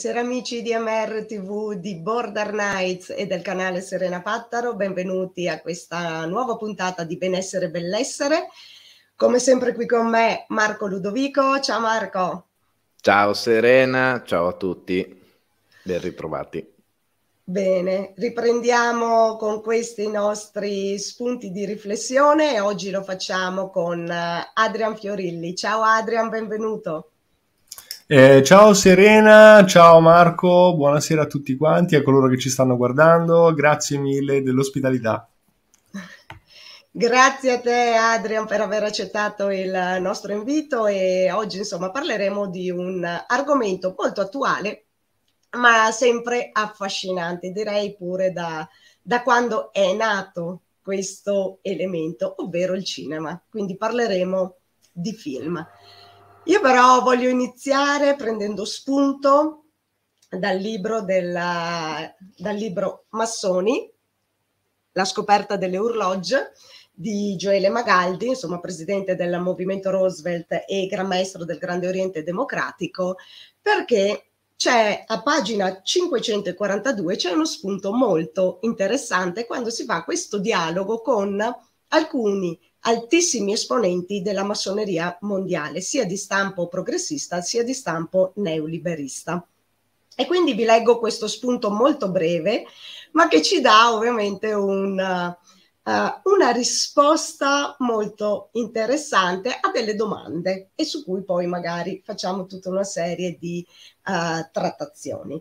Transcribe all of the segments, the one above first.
Buonasera amici di MR TV di Border Nights e del canale Serena Pattaro, benvenuti a questa nuova puntata di Benessere e Bellessere. Come sempre qui con me Marco Ludovico, ciao Marco. Ciao Serena, ciao a tutti, ben ritrovati. Bene, riprendiamo con questi nostri spunti di riflessione e oggi lo facciamo con eh, Adrian Fiorilli. Ciao Adrian, benvenuto. Eh, ciao Serena, ciao Marco, buonasera a tutti quanti, a coloro che ci stanno guardando, grazie mille dell'ospitalità. Grazie a te Adrian per aver accettato il nostro invito e oggi insomma parleremo di un argomento molto attuale ma sempre affascinante, direi pure da, da quando è nato questo elemento, ovvero il cinema. Quindi parleremo di film. Io però voglio iniziare prendendo spunto dal libro, della, dal libro Massoni, La scoperta delle orloge, di Gioele Magaldi, insomma presidente del Movimento Roosevelt e gran maestro del Grande Oriente Democratico, perché c'è a pagina 542 c'è uno spunto molto interessante quando si fa questo dialogo con alcuni altissimi esponenti della massoneria mondiale, sia di stampo progressista sia di stampo neoliberista. E quindi vi leggo questo spunto molto breve, ma che ci dà ovviamente una, uh, eh, eh, una risposta molto interessante a delle domande e su cui poi magari facciamo tutta una serie di uh, trattazioni.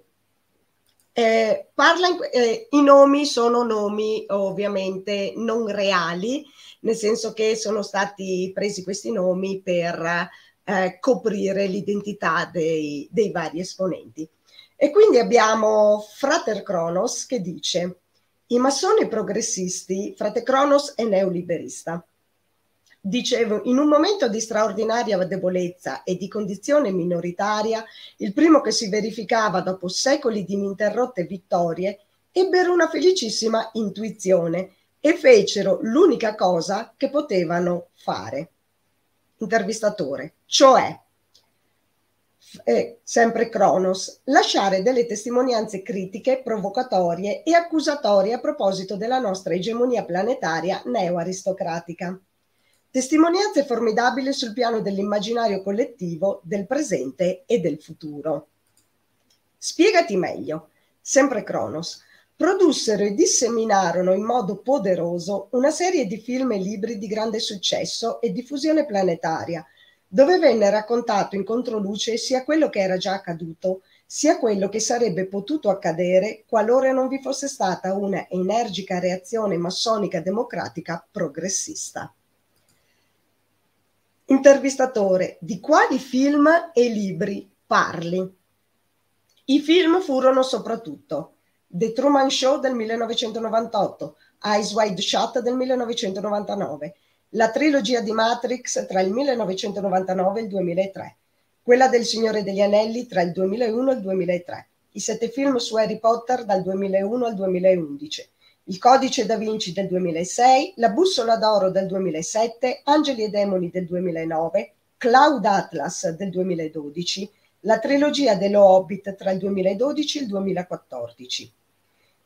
Eh, parla in, eh, I nomi sono nomi ovviamente non reali, nel senso che sono stati presi questi nomi per eh, coprire l'identità dei, dei vari esponenti. E quindi abbiamo Frater Cronos che dice i massoni progressisti, Frate Cronos è neoliberista. Dicevo, in un momento di straordinaria debolezza e di condizione minoritaria, il primo che si verificava dopo secoli di ininterrotte vittorie, ebbero una felicissima intuizione e fecero l'unica cosa che potevano fare. Intervistatore, cioè, eh, sempre Cronos, lasciare delle testimonianze critiche, provocatorie e accusatorie a proposito della nostra egemonia planetaria neo-aristocratica testimonianze formidabili sul piano dell'immaginario collettivo, del presente e del futuro. Spiegati meglio, sempre Cronos, produssero e disseminarono in modo poderoso una serie di film e libri di grande successo e diffusione planetaria, dove venne raccontato in controluce sia quello che era già accaduto, sia quello che sarebbe potuto accadere qualora non vi fosse stata una energica reazione massonica democratica progressista. Intervistatore, di quali film e libri parli? I film furono soprattutto The Truman Show del 1998, Eyes Wide Shut del 1999, la trilogia di Matrix tra il 1999 e il 2003, quella del Signore degli Anelli tra il 2001 e il 2003, i sette film su Harry Potter dal 2001 al 2011, il codice da Vinci del 2006, La bussola d'oro del 2007, Angeli e demoni del 2009, Cloud Atlas del 2012, la trilogia dello Hobbit tra il 2012 e il 2014.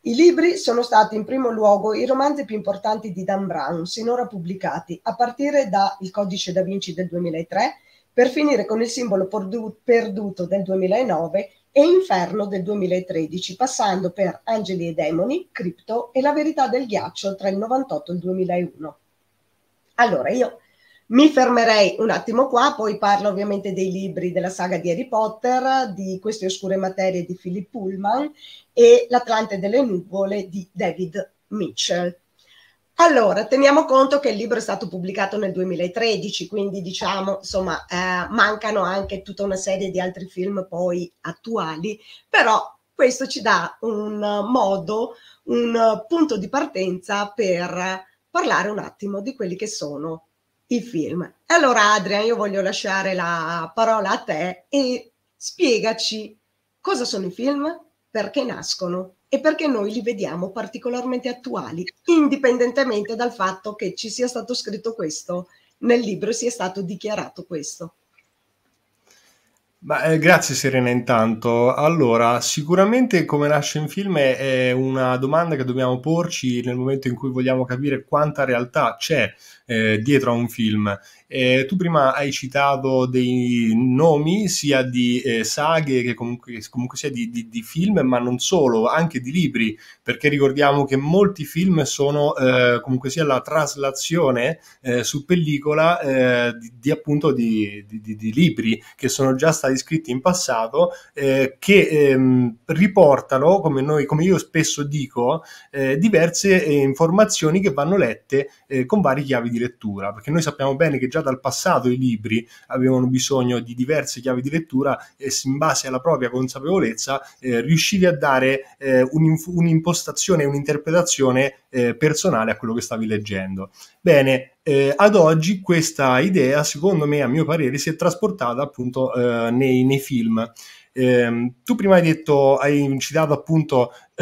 I libri sono stati in primo luogo i romanzi più importanti di Dan Brown sinora pubblicati, a partire da Il codice da Vinci del 2003, per finire con Il simbolo perduto del 2009 e Inferno del 2013, passando per Angeli e Demoni, Crypto e La verità del ghiaccio tra il 98 e il 2001. Allora, io mi fermerei un attimo qua, poi parlo ovviamente dei libri della saga di Harry Potter, di Queste oscure materie di Philip Pullman e L'Atlante delle nuvole di David Mitchell. Allora, teniamo conto che il libro è stato pubblicato nel 2013, quindi diciamo, insomma, eh, mancano anche tutta una serie di altri film poi attuali, però questo ci dà un modo, un punto di partenza per parlare un attimo di quelli che sono i film. allora Adrian, io voglio lasciare la parola a te e spiegaci cosa sono i film, perché nascono e perché noi li vediamo particolarmente attuali, indipendentemente dal fatto che ci sia stato scritto questo nel libro, e sia stato dichiarato questo. Beh, grazie Serena intanto. Allora, sicuramente come nasce in film è una domanda che dobbiamo porci nel momento in cui vogliamo capire quanta realtà c'è eh, dietro a un film eh, tu prima hai citato dei nomi sia di eh, saghe che comunque, comunque sia di, di, di, film, ma non solo, anche di libri, perché ricordiamo che molti film sono eh, comunque sia la traslazione eh, su pellicola eh, di, di, appunto di, libri che sono già stati scritti in passato, eh, che ehm, riportano, come, noi, come, io spesso dico, diverse informazioni che vanno lette con varie chiavi di lettura, perché noi sappiamo bene che già dal passato i libri avevano bisogno di diverse chiavi di lettura e in base alla propria consapevolezza eh, riuscivi a dare eh, un'impostazione un'interpretazione eh, personale a quello che stavi leggendo. Bene, eh, ad oggi questa idea, secondo me, a mio parere, si è trasportata appunto eh, nei, nei, film. Eh, tu prima hai detto, hai citato appunto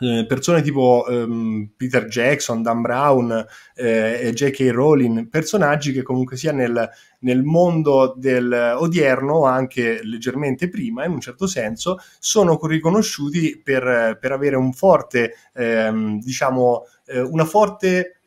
Eh, persone tipo ehm, Peter Jackson, Dan Brown eh, e J.K. Rowling, personaggi che comunque sia nel, nel mondo del odierno, anche leggermente prima in un certo senso, sono riconosciuti per, per avere un forte, ehm, diciamo, eh, una forte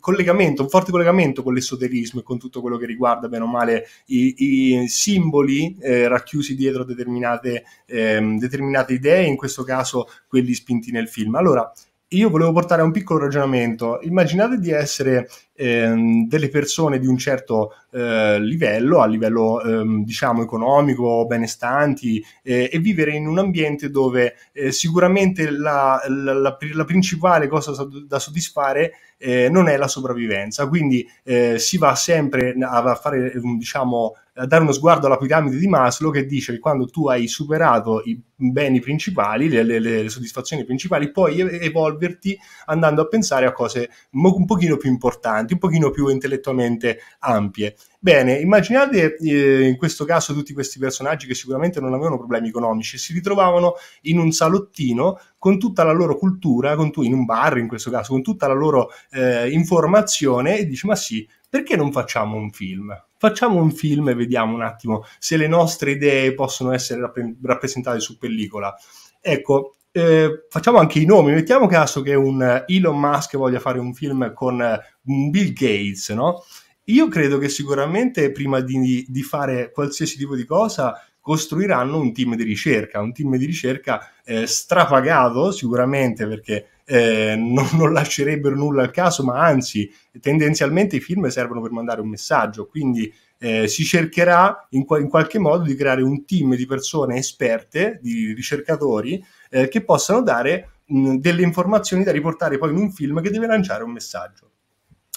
collegamento, un forte collegamento con l'esoterismo e con tutto quello che riguarda bene o male i, i simboli eh, racchiusi dietro determinate, ehm, determinate idee, in questo caso quelli spinti nel film. Allora, io volevo portare a un piccolo ragionamento. Immaginate di essere ehm, delle persone di un certo eh, livello, a livello ehm, diciamo economico, benestanti, eh, e vivere in un ambiente dove eh, sicuramente la, la, la, la, principale cosa da soddisfare eh, non è la sopravvivenza. Quindi eh, si va sempre a fare diciamo, eh, dare uno sguardo alla piramide di Maslow che dice che quando tu hai superato i beni principali, le, le, le soddisfazioni principali, puoi evolverti andando a pensare a cose un pochino più importanti, un pochino più intellettualmente ampie. Bene, immaginate eh, in questo caso tutti questi personaggi che sicuramente non avevano problemi economici, si ritrovavano in un salottino con tutta la loro cultura, tu, in un bar in questo caso, con tutta la loro eh, informazione e dici ma sì, perché non facciamo un film? Facciamo un film e vediamo un attimo se le nostre idee possono essere rapp- rappresentate su pellicola. Ecco, eh, facciamo anche i nomi, mettiamo caso che un eh, Elon Musk voglia fare un film con eh, un Bill Gates, no? Io credo che sicuramente prima di, di fare qualsiasi tipo di cosa costruiranno un team di ricerca, un team di ricerca eh, strapagato sicuramente perché eh, non, non, lascerebbero nulla al caso, ma anzi tendenzialmente i film servono per mandare un messaggio, quindi eh, si cercherà in, in, qualche modo di creare un team di persone esperte, di ricercatori, eh, che possano dare mh, delle informazioni da riportare poi in un film che deve lanciare un messaggio.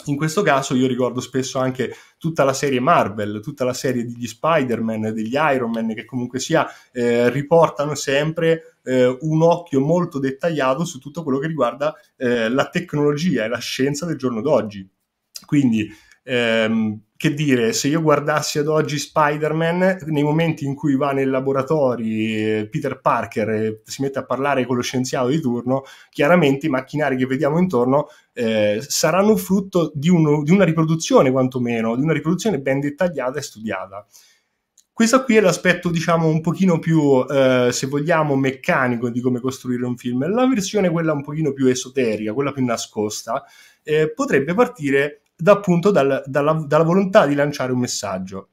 In questo caso io ricordo spesso anche tutta la serie Marvel, tutta la serie degli Spider-Man, degli Iron Man, che comunque sia, eh, riportano sempre eh, un occhio molto dettagliato su tutto quello che riguarda eh, la tecnologia e la scienza del giorno d'oggi. Quindi ehm, che dire, se io guardassi ad oggi Spider-Man, nei momenti in cui va nei laboratori eh, Peter Parker e si mette a parlare con lo scienziato di turno, chiaramente i macchinari che vediamo intorno eh, saranno frutto di, uno, di una riproduzione quantomeno, di una riproduzione ben dettagliata e studiata. Questo qui è l'aspetto, diciamo, un pochino più, eh, se vogliamo, meccanico di come costruire un film. La versione, quella un pochino più esoterica, quella più nascosta, eh, potrebbe partire da, appunto dal, dalla, dalla volontà di lanciare un messaggio.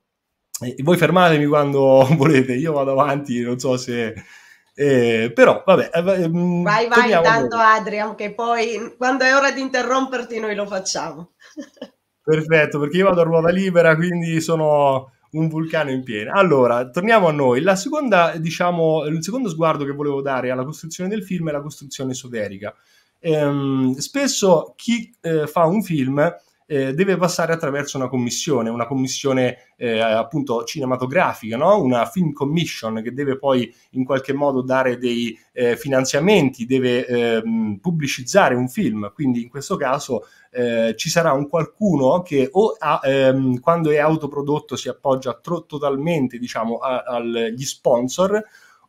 E voi fermatemi quando volete, io vado avanti, non so se... Eh, però vabbè, eh, ehm, vai, vai intanto Adrian, che poi quando è ora di interromperti noi lo facciamo. Perfetto, perché io vado a ruota libera, quindi sono un vulcano in piena. Allora, torniamo a noi. La seconda, diciamo, il secondo sguardo che volevo dare alla costruzione del film è la costruzione esoterica. Ehm, spesso chi eh, fa un film eh, deve passare attraverso una commissione, una commissione eh, appunto cinematografica, no? una film commission che deve poi in qualche modo dare dei eh, finanziamenti, deve ehm, pubblicizzare un film, quindi in questo caso eh, ci sarà un qualcuno che o ha, ehm, quando è autoprodotto si appoggia tro- totalmente diciamo, a- agli sponsor,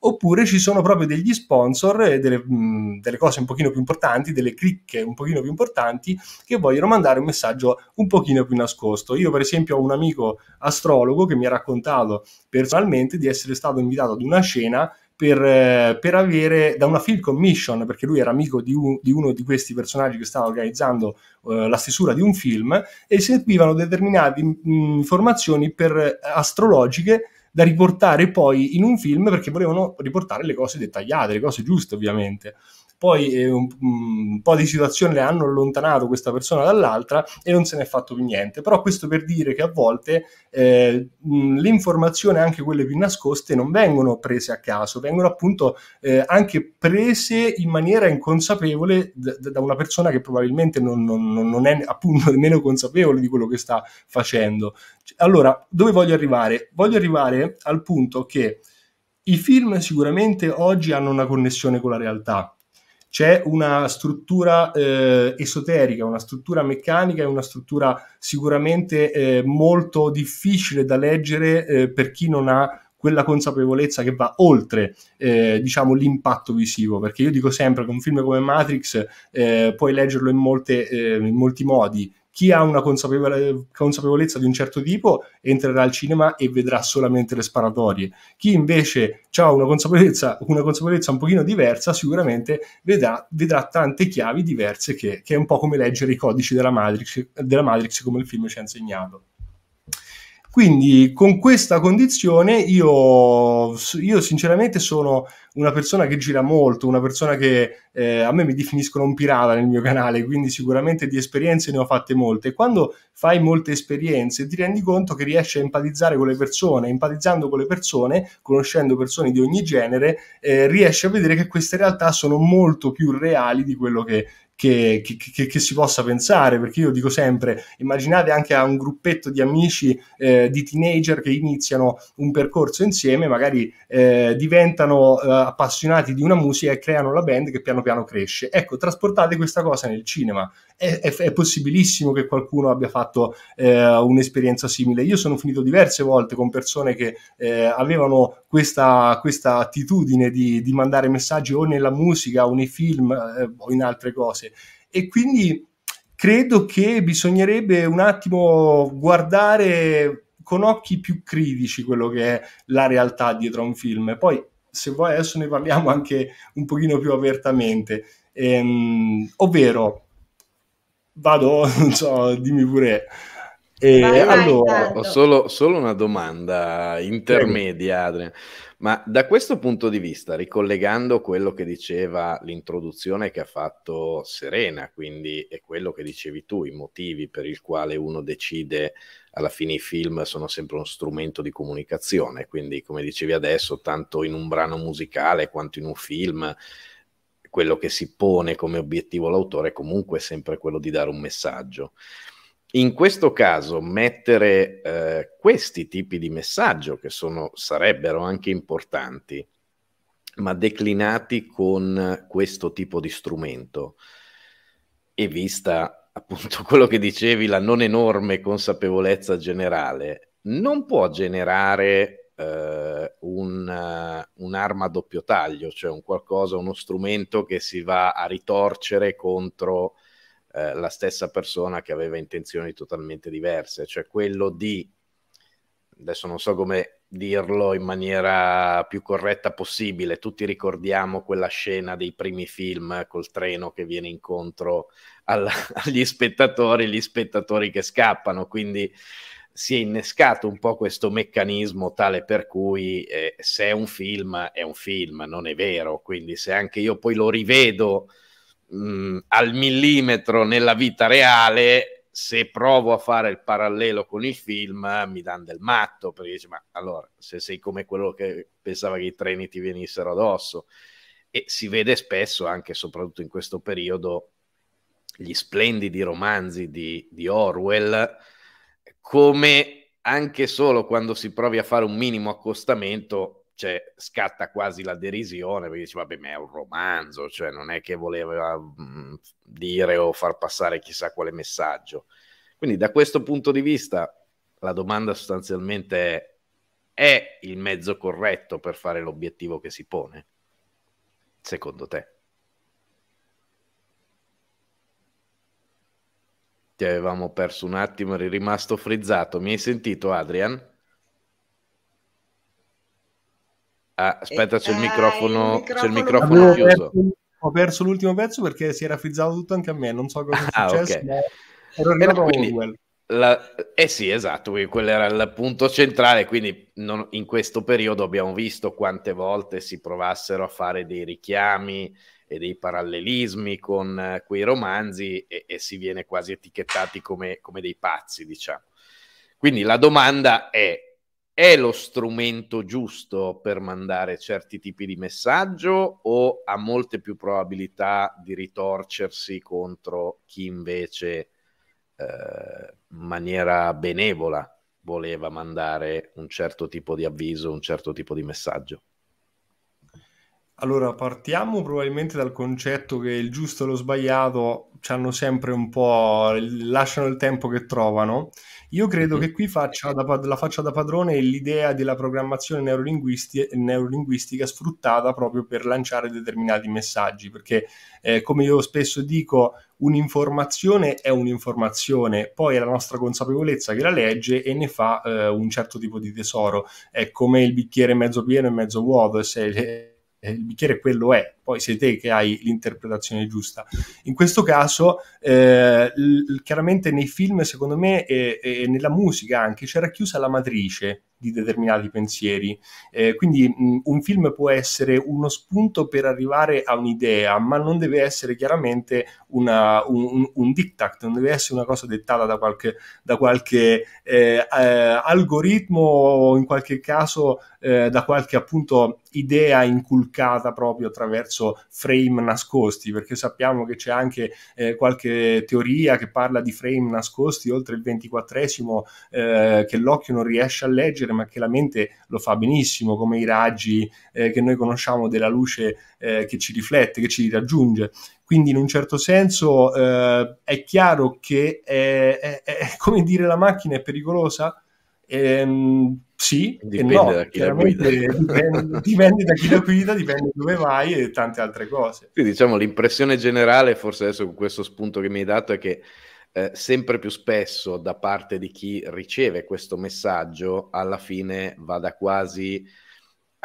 oppure ci sono proprio degli sponsor e eh, delle, mm, delle, cose un pochino più importanti, delle cricche un pochino più importanti che vogliono mandare un messaggio un pochino più nascosto. Io per esempio ho un amico astrologo che mi ha raccontato personalmente di essere stato invitato ad una scena per, eh, per, avere da una film commission, perché lui era amico di, un, di uno di questi personaggi che stava organizzando eh, la stesura di un film, e servivano determinate mm, informazioni per, eh, astrologiche da riportare poi in un film perché volevano riportare le cose dettagliate, le cose giuste ovviamente poi eh, un, un, po' di situazioni le hanno allontanato questa persona dall'altra e non se ne è fatto più niente. Però questo per dire che a volte eh, le informazioni, anche quelle più nascoste, non vengono prese a caso, vengono appunto eh, anche prese in maniera inconsapevole d- da una persona che probabilmente non, non, non è appunto nemmeno consapevole di quello che sta facendo. Allora, dove voglio arrivare? Voglio arrivare al punto che i film sicuramente oggi hanno una connessione con la realtà, c'è una struttura eh, esoterica, una struttura meccanica e una struttura sicuramente eh, molto difficile da leggere eh, per chi non ha quella consapevolezza che va oltre eh, diciamo l'impatto visivo perché io dico sempre che un film come Matrix eh, puoi leggerlo in, molte, eh, in molti modi chi ha una consapevole, consapevolezza di un certo tipo entrerà al cinema e vedrà solamente le sparatorie. Chi invece ha una consapevolezza, una consapevolezza un pochino diversa sicuramente vedrà, vedrà tante chiavi diverse che, che, è un po' come leggere i codici della Matrix, della Matrix come il film ci ha insegnato. Quindi con questa condizione io, io, sinceramente sono una persona che gira molto, una persona che eh, a me mi definiscono un pirata nel mio canale, quindi sicuramente di esperienze ne ho fatte molte. quando fai molte esperienze ti rendi conto che riesci a empatizzare con le persone, empatizzando con le persone, conoscendo persone di ogni genere, eh, riesci a vedere che queste realtà sono molto più reali di quello che che, che, che, che, si possa pensare, perché io dico sempre, immaginate anche a un gruppetto di amici eh, di teenager che iniziano un percorso insieme, magari eh, diventano eh, appassionati di una musica e creano la band che piano piano cresce. Ecco, trasportate questa cosa nel cinema è, è, è, possibilissimo che qualcuno abbia fatto eh, un'esperienza simile. Io sono finito diverse volte con persone che eh, avevano questa, questa attitudine di, di, mandare messaggi o nella musica o nei film eh, o in altre cose. E quindi credo che bisognerebbe un attimo guardare con occhi più critici quello che è la realtà dietro a un film. Poi, se vuoi, adesso ne parliamo anche un pochino più apertamente. Ehm, ovvero, vado, non so, dimmi pure. E vai, allora... Vai, ho solo, solo, una domanda intermedia, Adrian. Ma da questo punto di vista, ricollegando quello che diceva l'introduzione che ha fatto Serena, quindi e quello che dicevi tu, i motivi per il quale uno decide alla fine i film sono sempre uno strumento di comunicazione, quindi come dicevi adesso, tanto in un brano musicale quanto in un film, quello che si pone come obiettivo l'autore è comunque sempre quello di dare un messaggio. In questo caso, mettere eh, questi tipi di messaggio, che sono, sarebbero anche importanti, ma declinati con questo tipo di strumento, e vista appunto quello che dicevi, la non enorme consapevolezza generale, non può generare eh, un, eh, un'arma a doppio taglio, cioè un qualcosa, uno strumento che si va a ritorcere contro eh, la stessa persona che aveva intenzioni totalmente diverse, cioè quello di, adesso non so come dirlo in maniera più corretta possibile. Tutti ricordiamo quella scena dei primi film col treno che viene incontro alla, agli spettatori, gli spettatori che scappano, quindi si è innescato un po' questo meccanismo tale per cui eh, se è un film è un film, non è vero, quindi se anche io poi lo rivedo mh, mm, al millimetro nella vita reale, se provo a fare il parallelo con il film mi danno del matto, perché dici ma allora se sei come quello che pensava che i treni ti venissero addosso e si vede spesso anche soprattutto in questo periodo gli splendidi romanzi di, di Orwell come anche solo quando si provi a fare un minimo accostamento, cioè, scatta quasi la derisione perché dice vabbè ma è un romanzo, cioè non è che voleva mh, mm, dire o far passare chissà quale messaggio. Quindi da questo punto di vista la domanda sostanzialmente è è il mezzo corretto per fare l'obiettivo che si pone, secondo te? Ti avevamo perso un attimo, eri rimasto frizzato. Mi hai sentito, Adrian? Ah, aspetta, c'è il eh, eh, microfono, il microfono, c'è il microfono ho chiuso. Perso, ho perso l'ultimo pezzo perché si era frizzato tutto anche a me, non so cosa ah, è successo. Okay. Ero arrivato quindi, la... Eh sì, esatto, quello era il punto centrale, quindi non... in questo periodo abbiamo visto quante volte si provassero a fare dei richiami e dei parallelismi con eh, quei romanzi e, e si viene quasi etichettati come, come dei pazzi, diciamo. Quindi la domanda è, è lo strumento giusto per mandare certi tipi di messaggio o ha molte più probabilità di ritorcersi contro chi invece eh, in maniera benevola voleva mandare un certo tipo di avviso, un certo tipo di messaggio? Allora, partiamo probabilmente dal concetto che il giusto e lo sbagliato hanno sempre un po'... lasciano il tempo che trovano. Io credo mhm. che qui faccia da, la faccia da padrone l'idea della programmazione neurolinguisti- neurolinguistica sfruttata proprio per lanciare determinati messaggi, perché eh, come io spesso dico, un'informazione è un'informazione, poi è la nostra consapevolezza che la legge e ne fa eh, un certo tipo di tesoro. È come il bicchiere mezzo pieno e mezzo vuoto, e se eh, il bicchiere quello è, poi sei te che hai l'interpretazione giusta. In questo caso, eh, l- chiaramente nei film, secondo me, e, e nella musica anche, c'era chiusa la matrice di determinati pensieri. Eh, quindi mh, mm, un film può essere uno spunto per arrivare a un'idea, ma non deve essere chiaramente una, un, un, un diktat, non deve essere una cosa dettata da qualche, da qualche eh, eh, algoritmo o in qualche caso eh, da qualche appunto idea inculcata proprio attraverso frame nascosti, perché sappiamo che c'è anche eh, qualche teoria che parla di frame nascosti oltre il 24esimo ventiquattresimo eh, che l'occhio non riesce a leggere eccetera, ma che la mente lo fa benissimo, come i raggi eh, che noi conosciamo della luce eh, che ci riflette, che ci raggiunge. Quindi in un certo senso eh, è chiaro che è, è, è, come dire la macchina è pericolosa? Ehm, sì, dipende no, da chi la guida. Dipende, dipende, da chi la guida, dipende dove vai e tante altre cose. Quindi diciamo l'impressione generale, forse adesso con questo spunto che mi hai dato, è che eh, sempre più spesso da parte di chi riceve questo messaggio alla fine vada quasi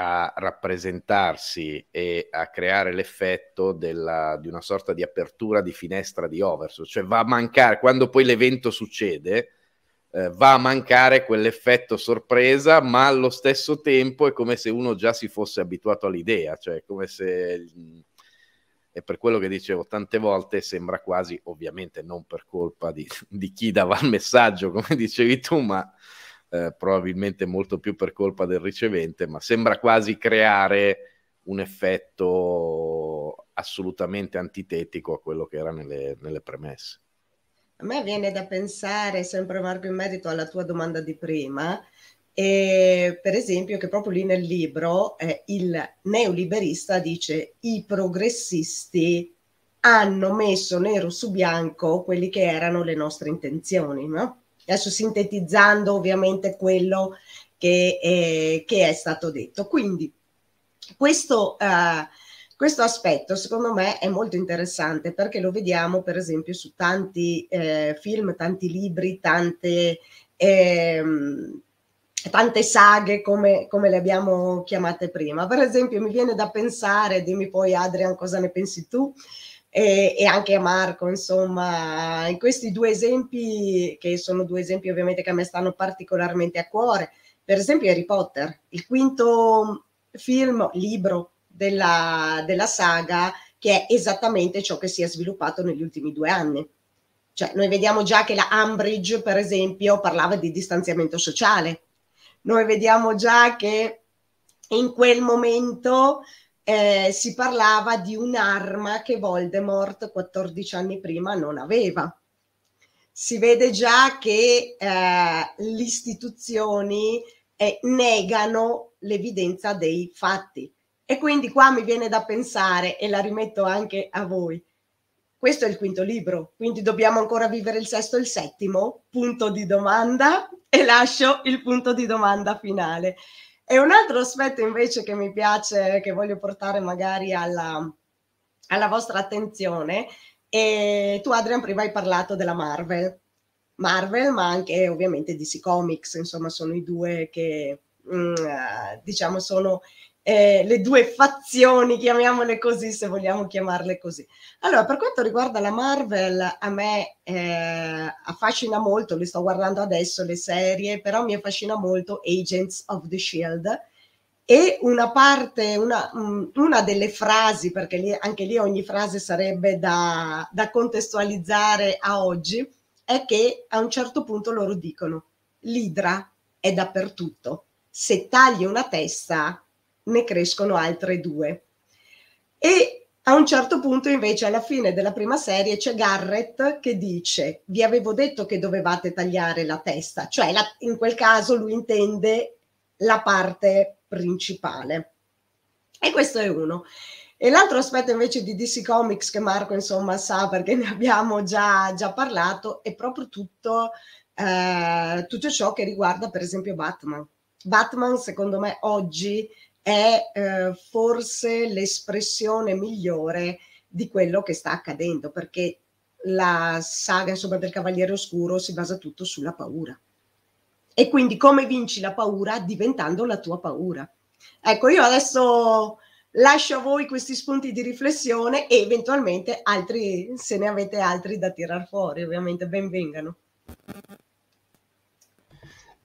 a rappresentarsi e a creare l'effetto della, di una sorta di apertura di finestra di Oversource, cioè va a mancare quando poi l'evento succede. Eh, va a mancare quell'effetto sorpresa, ma allo stesso tempo è come se uno già si fosse abituato all'idea, cioè come se e per quello che dicevo tante volte sembra quasi, ovviamente non per colpa di, di chi dava il messaggio, come dicevi tu, ma eh, probabilmente molto più per colpa del ricevente, ma sembra quasi creare un effetto assolutamente antitetico a quello che era nelle, nelle premesse. A me viene da pensare, sempre Marco, in merito alla tua domanda di prima, e per esempio, che proprio lì nel libro eh, il neoliberista dice i progressisti hanno messo nero su bianco quelli che erano le nostre intenzioni. No? Adesso sintetizzando ovviamente quello che, eh, che è stato detto. Quindi questo, eh, questo, aspetto secondo me è molto interessante perché lo vediamo per esempio su tanti eh, film, tanti libri, tante... Ehm, tante saghe come, come, le abbiamo chiamate prima. Per esempio mi viene da pensare, dimmi poi Adrian cosa ne pensi tu, e, e anche a Marco, insomma, in questi due esempi, che sono due esempi ovviamente che a me stanno particolarmente a cuore, per esempio Harry Potter, il quinto film, libro della, della saga, che è esattamente ciò che si è sviluppato negli ultimi due anni. Cioè, noi vediamo già che la Ambridge, per esempio, parlava di distanziamento sociale, noi vediamo già che in quel momento eh, si parlava di un'arma che Voldemort 14 anni prima non aveva. Si vede già che eh, le istituzioni eh, negano l'evidenza dei fatti. E quindi qua mi viene da pensare, e la rimetto anche a voi, questo è il quinto libro, quindi dobbiamo ancora vivere il sesto e il settimo? Punto di domanda e lascio il punto di domanda finale. E un altro aspetto invece che mi piace, che voglio portare magari alla, alla vostra attenzione, e tu Adrian prima hai parlato della Marvel, Marvel ma anche ovviamente DC Comics, insomma sono i due che mh, mm, eh, diciamo sono eh, le due fazioni, chiamiamole così se vogliamo chiamarle così. Allora, per quanto riguarda la Marvel, a me eh, affascina molto, le sto guardando adesso le serie, però mi affascina molto Agents of the Shield e una parte, una, mm, una delle frasi, perché lì, anche lì ogni frase sarebbe da, da contestualizzare a oggi, è che a un certo punto loro dicono l'idra è dappertutto. Se tagli una testa, ne crescono altre due. E a un certo punto invece alla fine della prima serie c'è Garrett che dice vi avevo detto che dovevate tagliare la testa, cioè la, in quel caso lui intende la parte principale. E questo è uno. E l'altro aspetto invece di DC Comics che Marco insomma sa perché ne abbiamo già, già parlato è proprio tutto, eh, tutto ciò che riguarda per esempio Batman. Batman secondo me oggi è eh, forse l'espressione migliore di quello che sta accadendo, perché la saga insomma, del Cavaliere Oscuro si basa tutto sulla paura. E quindi come vinci la paura? Diventando la tua paura. Ecco, io adesso lascio a voi questi spunti di riflessione e eventualmente altri, se ne avete altri da tirar fuori, ovviamente ben vengano.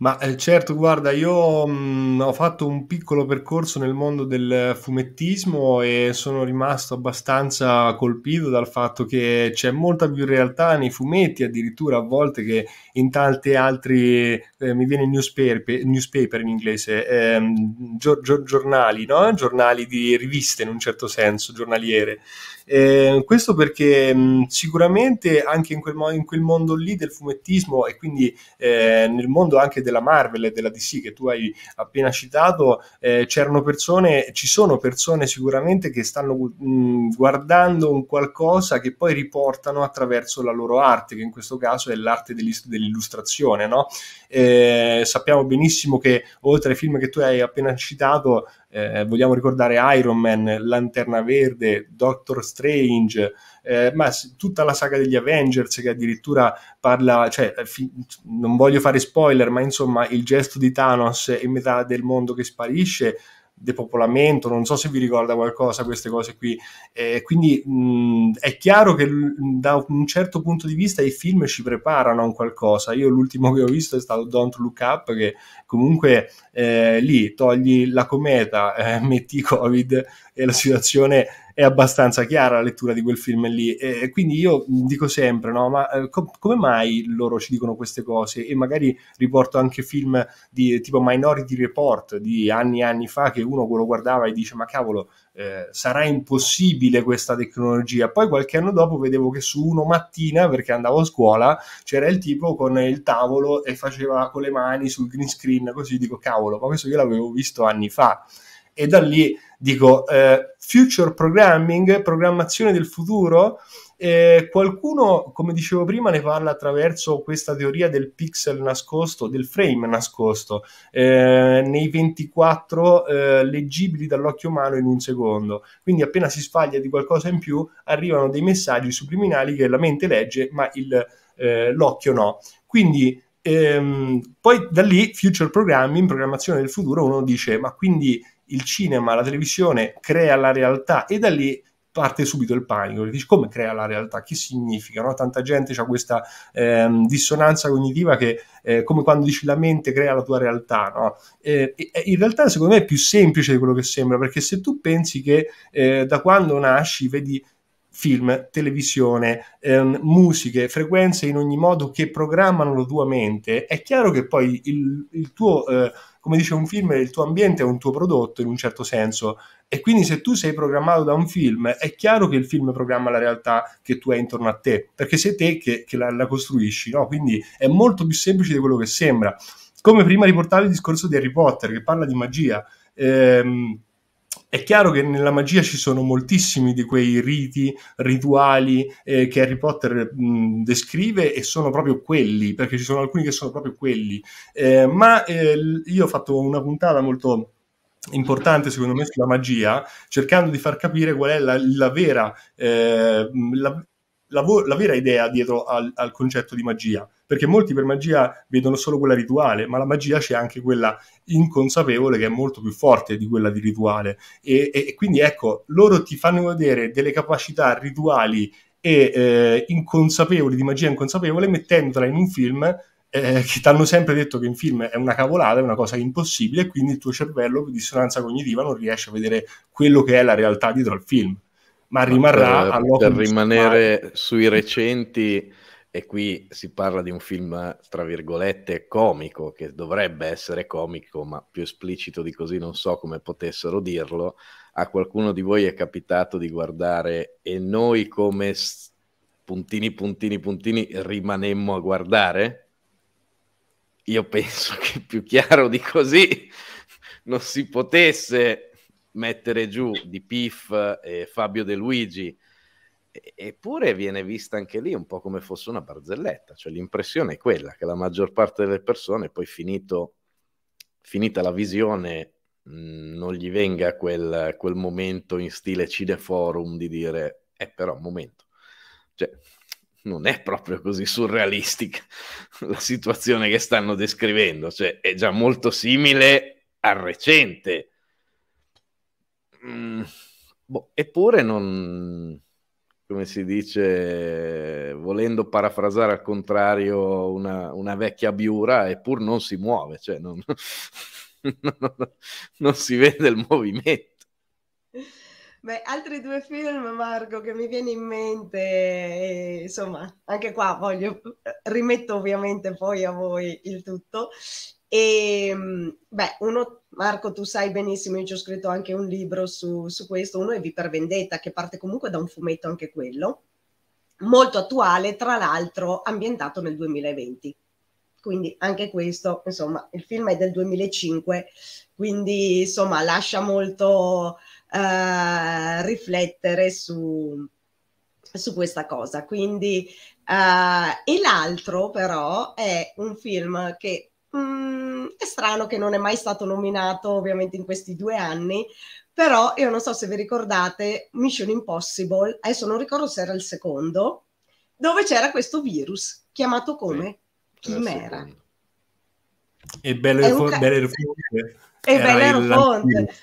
Ma eh, certo, guarda, io mh, mm, ho fatto un piccolo percorso nel mondo del fumettismo e sono rimasto abbastanza colpito dal fatto che c'è molta più realtà nei fumetti, addirittura a volte che in tanti altri, eh, mi viene newspaper, newspaper in inglese, ehm, gior- gior- giornali, no? giornali di riviste in un certo senso, giornaliere. Eh, questo perché mh, sicuramente anche in quel, mo- in quel, mondo lì del fumettismo e quindi eh, nel mondo anche della Marvel e della DC che tu hai appena citato, eh, c'erano persone, ci sono persone sicuramente che stanno mh, guardando un qualcosa che poi riportano attraverso la loro arte, che in questo caso è l'arte dell'illustrazione, no? eh, sappiamo benissimo che oltre ai film che tu hai appena citato, eh, vogliamo ricordare Iron Man, Lanterna Verde, Doctor Strange, eh, ma tutta la saga degli Avengers che addirittura parla, cioè, eh, fi- non voglio fare spoiler, ma insomma il gesto di Thanos e metà del mondo che sparisce depopolamento, non so se vi ricorda qualcosa queste cose qui. Eh, quindi mh, mm, è chiaro che l- da un certo punto di vista i film ci preparano a un qualcosa. Io l'ultimo che ho visto è stato Don't Look Up, che comunque eh, lì togli la cometa, eh, metti i Covid e la situazione è abbastanza chiara la lettura di quel film lì. E quindi io dico sempre, no, ma eh, com- come mai loro ci dicono queste cose? E magari riporto anche film di tipo Minority Report di anni e anni fa che uno lo guardava e dice, ma cavolo, eh, sarà impossibile questa tecnologia. Poi qualche anno dopo vedevo che su uno mattina, perché andavo a scuola, c'era il tipo con il tavolo e faceva con le mani sul green screen, così dico cavolo, ma questo io l'avevo visto anni fa e da lì dico eh, future programming, programmazione del futuro. Eh, qualcuno, come dicevo prima, ne parla attraverso questa teoria del pixel nascosto, del frame nascosto, eh, nei 24 eh, leggibili dall'occhio umano in un secondo. Quindi appena si sfaglia di qualcosa in più, arrivano dei messaggi subliminali che la mente legge, ma il, eh, l'occhio no. Quindi ehm, poi da lì, future programming, programmazione del futuro, uno dice, ma quindi il cinema, la televisione crea la realtà e da lì parte subito il panico, dici come crea la realtà, che significa, no? tanta gente ha questa ehm, dissonanza cognitiva che eh, come quando dici la mente crea la tua realtà, no? eh, in realtà secondo me è più semplice di quello che sembra, perché se tu pensi che eh, da quando nasci vedi film, televisione, ehm, musiche, frequenze in ogni modo che programmano la tua mente, è chiaro che poi il, il tuo... Eh, come dice un film, il tuo ambiente è un tuo prodotto in un certo senso e quindi se tu sei programmato da un film è chiaro che il film programma la realtà che tu hai intorno a te, perché sei te che, che la, la, costruisci, no? quindi è molto più semplice di quello che sembra. Come prima riportavo il discorso di Harry Potter che parla di magia. Ehm, è chiaro che nella magia ci sono moltissimi di quei riti, rituali eh, che Harry Potter mh, descrive e sono proprio quelli, perché ci sono alcuni che sono proprio quelli. Eh, ma eh, io ho fatto una puntata molto importante secondo me sulla magia, cercando di far capire qual è la, la vera... Eh, la, la, vo- la, vera idea dietro al, al, concetto di magia perché molti per magia vedono solo quella rituale, ma la magia c'è anche quella inconsapevole che è molto più forte di quella di rituale. E, e, e quindi ecco, loro ti fanno vedere delle capacità rituali e eh, inconsapevoli, di magia inconsapevole, mettendola in un film eh, che ti hanno sempre detto che in film è una cavolata, è una cosa impossibile, e quindi il tuo cervello, per dissonanza cognitiva, non riesce a vedere quello che è la realtà dietro al film. Ma rimarrà Ma per, per rimanere sui recenti e qui si parla di un film, tra virgolette, comico, che dovrebbe essere comico, ma più esplicito di così non so come potessero dirlo, a qualcuno di voi è capitato di guardare e noi come puntini, puntini, puntini rimanemmo a guardare? Io penso che più chiaro di così non si potesse mettere giù di Pif e Fabio De Luigi eppure viene vista anche lì un po' come fosse una barzelletta, cioè l'impressione è quella che la maggior parte delle persone poi finito, finita la visione mh, mm, non gli venga quel, quel, momento in stile cineforum di dire eh però un momento, cioè non è proprio così surrealistica la situazione che stanno descrivendo, cioè è già molto simile al recente. Mm, boh, eppure non, come si dice, volendo parafrasare al contrario una, una vecchia biura, eppur non si muove, cioè non, non, non, si vede il movimento. Beh, altri due film, Marco, che mi viene in mente, e, insomma, anche qua voglio, rimetto ovviamente poi a voi il tutto, e mm, beh, uno, Marco, tu sai benissimo, io ci ho scritto anche un libro su, su questo, uno è Vi per Vendetta, che parte comunque da un fumetto anche quello, molto attuale, tra l'altro ambientato nel 2020. Quindi anche questo, insomma, il film è del 2005, quindi insomma lascia molto eh, riflettere su, su questa cosa. Quindi, eh, e l'altro però è un film che mh, mm, è strano che non è mai stato nominato ovviamente in questi due anni, però io non so se vi ricordate Mission Impossible, adesso non ricordo se era il secondo, dove c'era questo virus chiamato come sì, Chimera. E Bello Fonte. E Belle Fonte.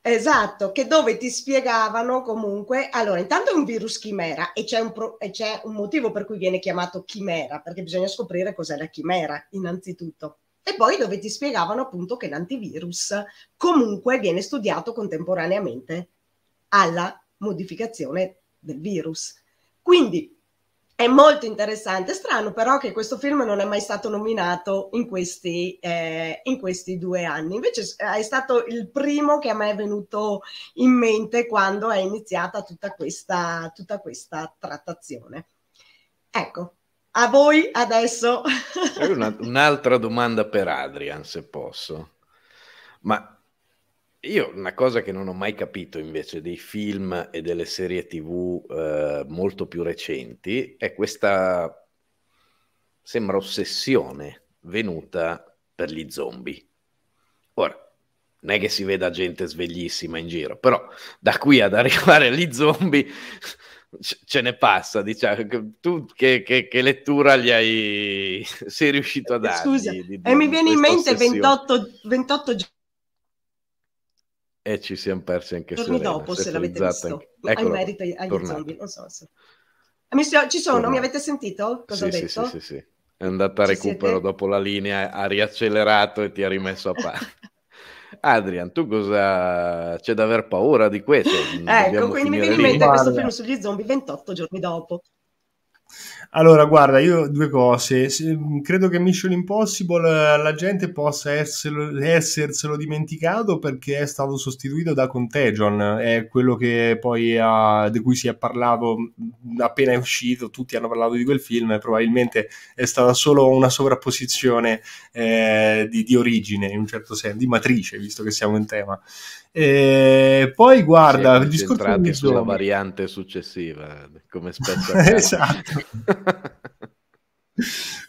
Esatto, che dove ti spiegavano comunque, allora intanto è un virus chimera e c'è un, pro, e c'è un motivo per cui viene chiamato chimera, perché bisogna scoprire cos'è la chimera innanzitutto e poi dove ti spiegavano appunto che l'antivirus comunque viene studiato contemporaneamente alla modificazione del virus. Quindi è molto interessante, strano però che questo film non è mai stato nominato in questi, eh, in questi due anni, invece eh, è stato il primo che a me è venuto in mente quando è iniziata tutta questa, tutta questa trattazione. Ecco, a voi adesso. Una, un'altra domanda per Adrian, se posso. Ma io una cosa che non ho mai capito invece dei film e delle serie tv eh, molto più recenti è questa, sembra, ossessione venuta per gli zombie. Ora, non è che si veda gente sveglissima in giro, però da qui ad arrivare agli zombie ce ne passa, diciamo, tu che, che, che lettura gli hai, sei riuscito a dare? Scusa, di, di, eh, e mi viene in mente ossessione. 28, 28 giorni. E ci siamo persi anche giorni Serena, dopo, se l'avete visto, anche... in merito agli tornato. zombie, non so se... Ah, mi so, ci sono, tornato. mi avete sentito cosa sì, ho detto? Sì, sì, sì, sì. È andata a recupero siete? dopo la linea, ha riaccelerato e ti ha rimesso a parte. Adrian, tu cosa c'è da aver paura di questo? ecco, quindi mi viene in mente questo film sugli zombie 28 giorni dopo. Allora, guarda, io due cose. Se, mm, credo che Mission Impossible eh, la gente possa esserselo, esserselo dimenticato perché è stato sostituito da Contagion, è quello ha, di cui si è parlato mm, appena è uscito, tutti hanno parlato di quel film, probabilmente è stata solo una sovrapposizione eh, di, di origine, in un certo senso, di matrice, visto che siamo in tema. E eh, poi guarda, il discorso di sulla variante successiva, eh, come spesso esatto.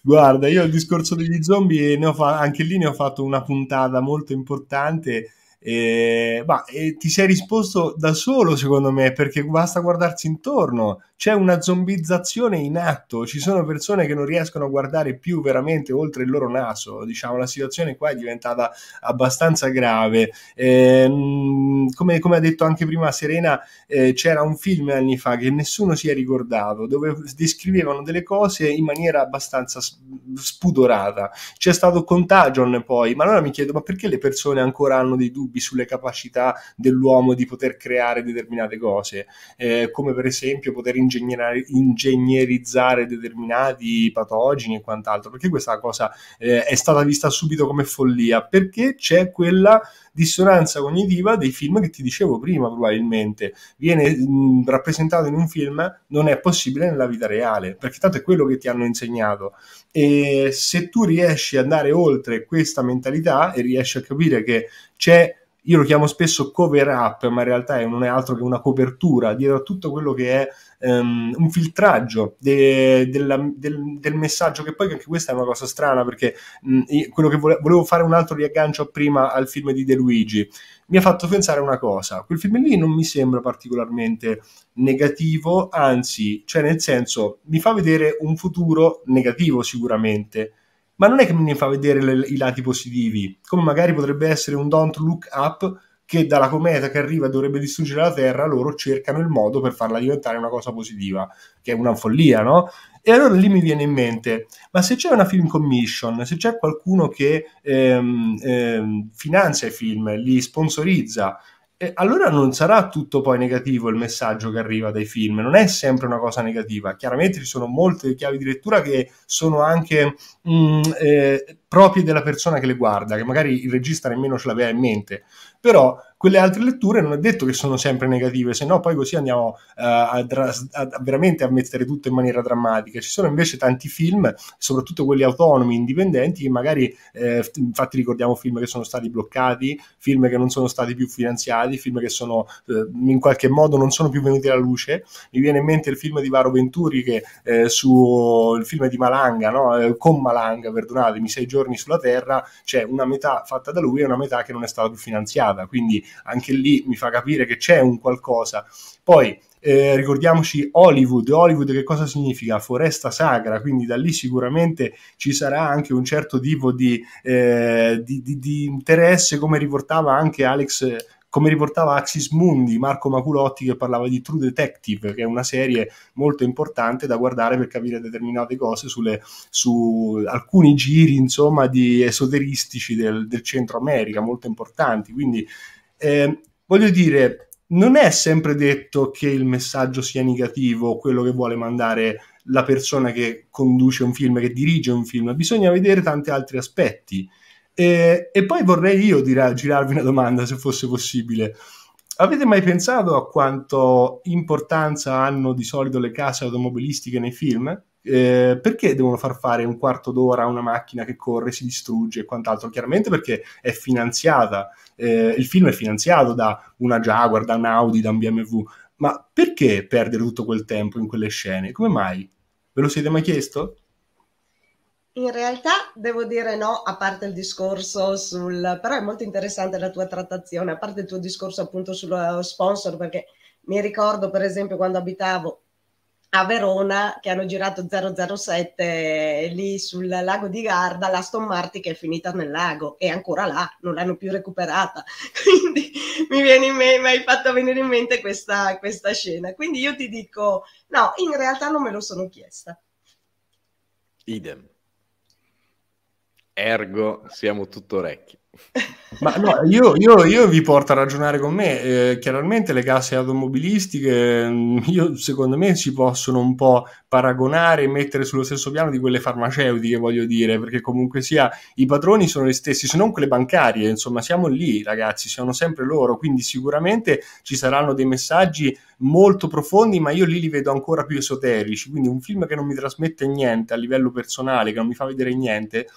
guarda, io il discorso degli zombie, fa- anche lì ne ho fatto una puntata molto importante. E, bah, e ti sei risposto da solo, secondo me, perché basta guardarsi intorno c'è una zombizzazione in atto, ci sono persone che non riescono a guardare più veramente oltre il loro naso, diciamo la situazione qua è diventata abbastanza grave. Eh, come, come, ha detto anche prima Serena, eh, c'era un film anni fa che nessuno si è ricordato, dove descrivevano delle cose in maniera abbastanza spudorata. C'è stato Contagion poi, ma allora mi chiedo, ma perché le persone ancora hanno dei dubbi sulle capacità dell'uomo di poter creare determinate cose, eh, come per esempio poter indirizzare ingegnerizzare determinati patogeni e quant'altro, perché questa cosa eh, è stata vista subito come follia? Perché c'è quella dissonanza cognitiva dei film che ti dicevo prima, probabilmente. Viene mh, rappresentato in un film, non è possibile nella vita reale, perché tanto è quello che ti hanno insegnato. E se tu riesci ad andare oltre questa mentalità e riesci a capire che c'è io lo chiamo spesso cover up, ma in realtà non è altro che una copertura dietro a tutto quello che è um, un filtraggio de, de del, del, messaggio, che poi anche questa è una cosa strana, perché mh, quello che vole, volevo fare un altro riaggancio prima al film di De Luigi, mi ha fatto pensare una cosa, quel film lì non mi sembra particolarmente negativo, anzi, cioè nel senso, mi fa vedere un futuro negativo sicuramente, ma non è che mi fa vedere le, i lati positivi, come magari potrebbe essere un Don't Look Up che dalla cometa che arriva dovrebbe distruggere la Terra, loro cercano il modo per farla diventare una cosa positiva, che è una follia, no? E allora lì mi viene in mente, ma se c'è una film commission, se c'è qualcuno che ehm, ehm, finanzia i film, li sponsorizza, allora non sarà tutto poi negativo il messaggio che arriva dai film, non è sempre una cosa negativa. Chiaramente ci sono molte chiavi di lettura che sono anche mh, mm, eh, proprie della persona che le guarda, che magari il regista nemmeno ce l'aveva in mente, però quelle altre letture non è detto che sono sempre negative, se no poi così andiamo uh, a, dra- a, veramente a mettere tutto in maniera drammatica. Ci sono invece tanti film, soprattutto quelli autonomi, indipendenti, che magari, eh, infatti ricordiamo film che sono stati bloccati, film che non sono stati più finanziati, film che sono eh, in qualche modo non sono più venuti alla luce. Mi viene in mente il film di Varo Venturi che eh, su il film di Malanga, no? Eh, con Malanga, perdonatemi, sei giorni giorni sulla Terra c'è una metà fatta da lui e una metà che non è stata più finanziata, quindi anche lì mi fa capire che c'è un qualcosa. Poi eh, ricordiamoci Hollywood, Hollywood che cosa significa? Foresta sacra, quindi da lì sicuramente ci sarà anche un certo tipo di, eh, di, di, di interesse come riportava anche Alex come riportava Axis Mundi, Marco Maculotti che parlava di True Detective, che è una serie molto importante da guardare per capire determinate cose sulle, su alcuni giri insomma, di esoteristici del, del Centro America, molto importanti. Quindi eh, voglio dire, non è sempre detto che il messaggio sia negativo, quello che vuole mandare la persona che conduce un film, che dirige un film, bisogna vedere tanti altri aspetti. E, e poi vorrei io dire, girarvi una domanda, se fosse possibile. Avete mai pensato a quanto importanza hanno di solito le case automobilistiche nei film? Eh, perché devono far fare un quarto d'ora a una macchina che corre, si distrugge e quant'altro? Chiaramente perché è finanziata, eh, il film è finanziato da una Jaguar, da un Audi, da un BMW, ma perché perdere tutto quel tempo in quelle scene? Come mai? Ve lo siete mai chiesto? In realtà devo dire no, a parte il discorso sul... però è molto interessante la tua trattazione, a parte il tuo discorso appunto sullo sponsor, perché mi ricordo per esempio quando abitavo a Verona che hanno girato 007 lì sul lago di Garda, la Stone Martin che è finita nel lago è ancora là, non l'hanno più recuperata. Quindi mi, viene in me- mi hai fatto venire in mente questa, questa scena. Quindi io ti dico, no, in realtà non me lo sono chiesta. Idem. Ergo, siamo tutto orecchi. Ma no, io, io, io, vi porto a ragionare con me. Eh, chiaramente le casse automobilistiche, mm, io, secondo me, si possono un po' paragonare e mettere sullo stesso piano di quelle farmaceutiche, voglio dire, perché comunque sia i padroni sono gli stessi, se non quelle bancarie, insomma, siamo lì, ragazzi, siamo sempre loro. Quindi sicuramente ci saranno dei messaggi molto profondi, ma io lì li vedo ancora più esoterici. Quindi un film che non mi trasmette niente a livello personale, che non mi fa vedere niente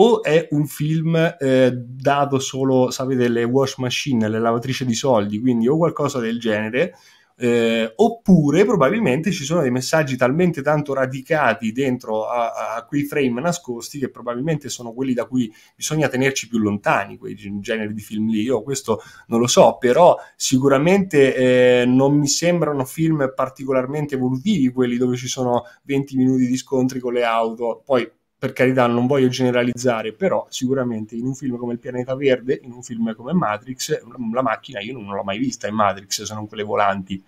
o è un film eh, dato solo, sapete, le wash machine, le lavatrici di soldi, quindi o qualcosa del genere, eh, oppure probabilmente ci sono dei messaggi talmente tanto radicati dentro a, a, quei frame nascosti che probabilmente sono quelli da cui bisogna tenerci più lontani, quei generi di film lì. Io questo non lo so, però sicuramente eh, non mi sembrano film particolarmente evolutivi quelli dove ci sono 20 minuti di scontri con le auto, poi per carità non voglio generalizzare, però sicuramente in un film come Il pianeta verde, in un film come Matrix, la macchina io non l'ho mai vista in Matrix, se non quelle volanti.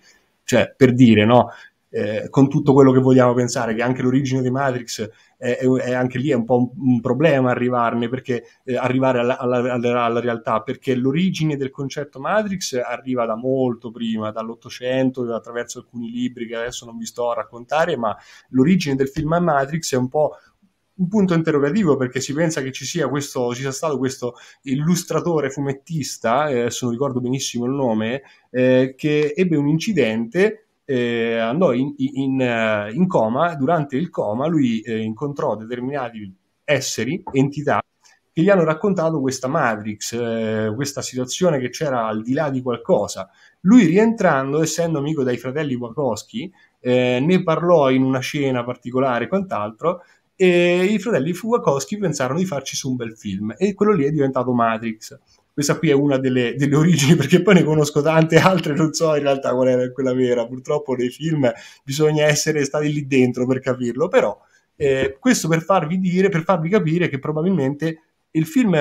Cioè, per dire, no? Eh, con tutto quello che vogliamo pensare, che anche l'origine di Matrix è, è, è anche lì è un po' un, un problema arrivarne, perché eh, arrivare alla, alla, alla, alla, realtà, perché l'origine del concetto Matrix arriva da molto prima, dall'Ottocento, attraverso alcuni libri che adesso non vi sto a raccontare, ma l'origine del film Matrix è un po' un punto interrogativo perché si pensa che ci sia, questo, ci sia stato questo illustratore fumettista, eh, adesso non ricordo benissimo il nome, eh, che ebbe un incidente eh, andò in, in, in, eh, coma, durante il coma lui eh, incontrò determinati esseri, entità, che gli hanno raccontato questa Matrix, eh, questa situazione che c'era al di là di qualcosa. Lui rientrando, essendo amico dei fratelli Wachowski, eh, ne parlò in una scena particolare e quant'altro, e i fratelli Fuakowski pensarono di farci su un bel film e quello lì è diventato Matrix. Questa qui è una delle, delle origini perché poi ne conosco tante altre, non so in realtà qual era quella vera. Purtroppo nei film bisogna essere stati lì dentro per capirlo, però eh, questo per farvi dire, per farvi capire che probabilmente il film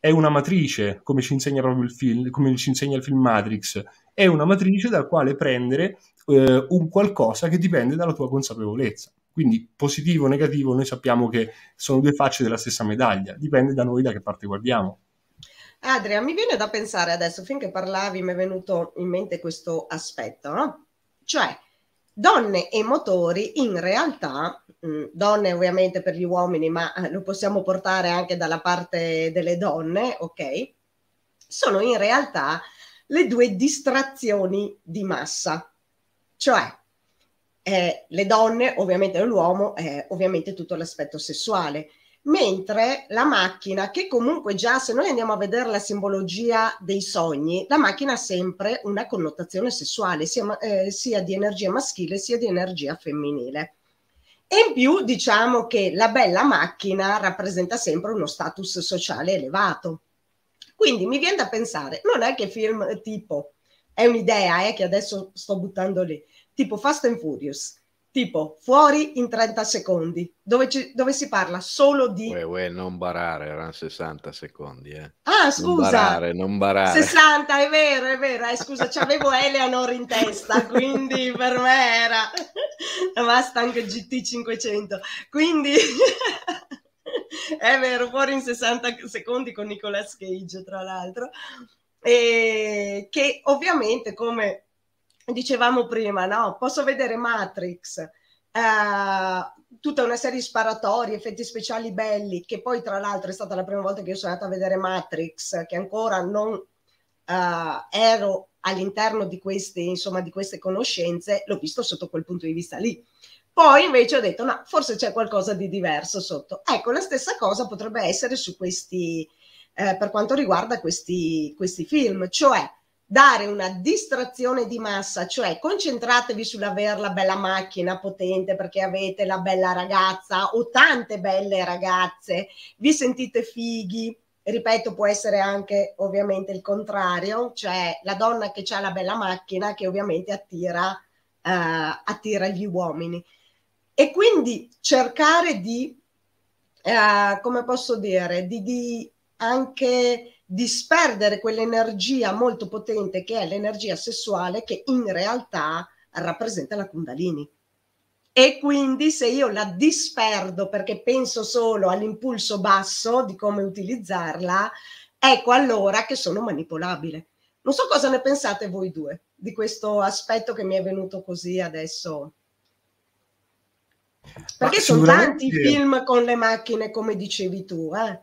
è una matrice, come ci insegna proprio il film, come ci insegna il film Matrix, è una matrice dal quale prendere eh, un qualcosa che dipende dalla tua consapevolezza. Quindi positivo o negativo, noi sappiamo che sono due facce della stessa medaglia, dipende da noi da che parte guardiamo. Adria, mi viene da pensare adesso, finché parlavi mi è venuto in mente questo aspetto, no? Cioè, donne e motori in realtà, mh, mm, donne ovviamente per gli uomini, ma eh, lo possiamo portare anche dalla parte delle donne, ok? Sono in realtà le due distrazioni di massa. Cioè, eh, le donne, ovviamente l'uomo, è ovviamente tutto l'aspetto sessuale. Mentre la macchina, che comunque già, se noi andiamo a vedere la simbologia dei sogni, la macchina ha sempre una connotazione sessuale, sia, eh, sia di energia maschile sia di energia femminile. E in più diciamo che la bella macchina rappresenta sempre uno status sociale elevato. Quindi mi viene da pensare, non è che film tipo, è un'idea eh, che adesso sto buttando lì, tipo Fast and Furious, tipo Fuori in 30 secondi, dove, ci, dove si parla solo di... Uè, uè, non barare, erano 60 secondi. Eh. Ah, scusa. Non barare, non barare. 60, è vero, è vero. Eh, scusa, avevo Eleanor in testa, quindi per me era... Basta anche GT500. Quindi... è vero, fuori in 60 secondi con Nicolas Cage, tra l'altro, e che ovviamente come dicevamo prima, no? Posso vedere Matrix, eh, tutta una serie di sparatori, effetti speciali belli, che poi tra l'altro è stata la prima volta che io sono andata a vedere Matrix, che ancora non eh, ero all'interno di queste, insomma, di queste conoscenze, l'ho visto sotto quel punto di vista lì. Poi invece ho detto, no, forse c'è qualcosa di diverso sotto. Ecco, la stessa cosa potrebbe essere su questi, eh, per quanto riguarda questi, questi film, cioè dare una distrazione di massa, cioè concentratevi sull'avere la bella macchina potente perché avete la bella ragazza o tante belle ragazze, vi sentite fighi, ripeto può essere anche ovviamente il contrario, cioè la donna che ha la bella macchina che ovviamente attira, eh, attira gli uomini. E quindi cercare di, eh, come posso dire, di, di anche disperdere quell'energia molto potente che è l'energia sessuale che in realtà rappresenta la Kundalini. E quindi se io la disperdo perché penso solo all'impulso basso di come utilizzarla, ecco allora che sono manipolabile. Non so cosa ne pensate voi due di questo aspetto che mi è venuto così adesso. Perché sono tanti film con le macchine, come dicevi tu, eh?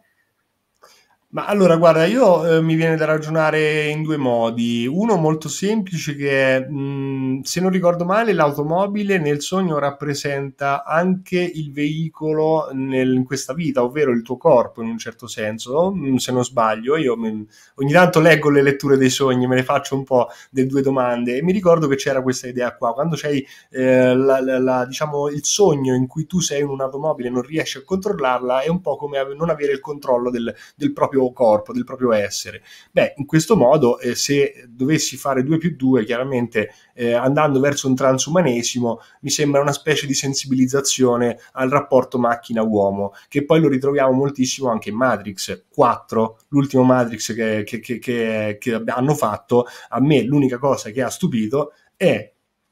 Ma allora, guarda, io eh, mi viene da ragionare in due modi. Uno molto semplice che è, mh, mm, se non ricordo male, l'automobile nel sogno rappresenta anche il veicolo nel, in questa vita, ovvero il tuo corpo in un certo senso, mh, mm, se non sbaglio. Io mh, ogni tanto leggo le letture dei sogni, me le faccio un po' delle due domande e mi ricordo che c'era questa idea qua. Quando c'è eh, la, la, la, diciamo, il sogno in cui tu sei in un'automobile e non riesci a controllarla, è un po' come non avere il controllo del, del proprio proprio corpo, del proprio essere. Beh, in questo modo, eh, se dovessi fare 2 più 2, chiaramente eh, andando verso un transumanesimo, mi sembra una specie di sensibilizzazione al rapporto macchina-uomo, che poi lo ritroviamo moltissimo anche in Matrix 4, l'ultimo Matrix che, che, che, che hanno fatto. A me l'unica cosa che ha stupito è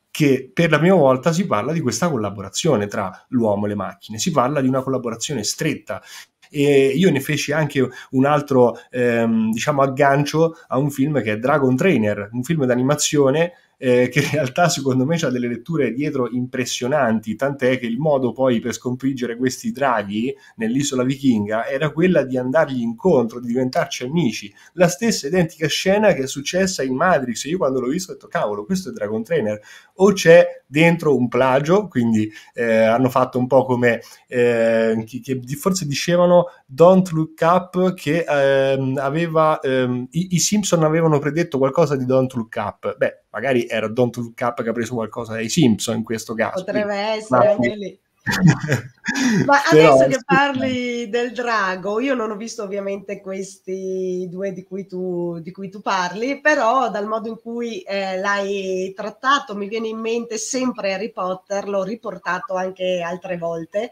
che per la prima volta si parla di questa collaborazione tra l'uomo e le macchine, si parla di una collaborazione stretta, e io ne feci anche un altro, ehm, diciamo, aggancio a un film che è Dragon Trainer, un film d'animazione eh, che in realtà secondo me ha delle letture dietro impressionanti, tant'è che il modo poi per sconfiggere questi draghi nell'isola vichinga era quella di andargli incontro, di diventarci amici. La stessa identica scena che è successa in Matrix, io quando l'ho visto ho detto cavolo, questo è Dragon Trainer, o c'è dentro un plagio, quindi eh, hanno fatto un po' come eh, che, che, forse dicevano Don't Look Up che ehm, aveva ehm, i, i Simpson avevano predetto qualcosa di Don't Look Up. Beh, magari era Don't Look Up che ha preso qualcosa dai Simpson in questo caso. Potrebbe essere anche lì. ma adesso Però, che parli del drago, io non ho visto ovviamente questi due di cui tu, di cui tu parli, però dal modo in cui eh, l'hai trattato mi viene in mente sempre Harry Potter, l'ho riportato anche altre volte,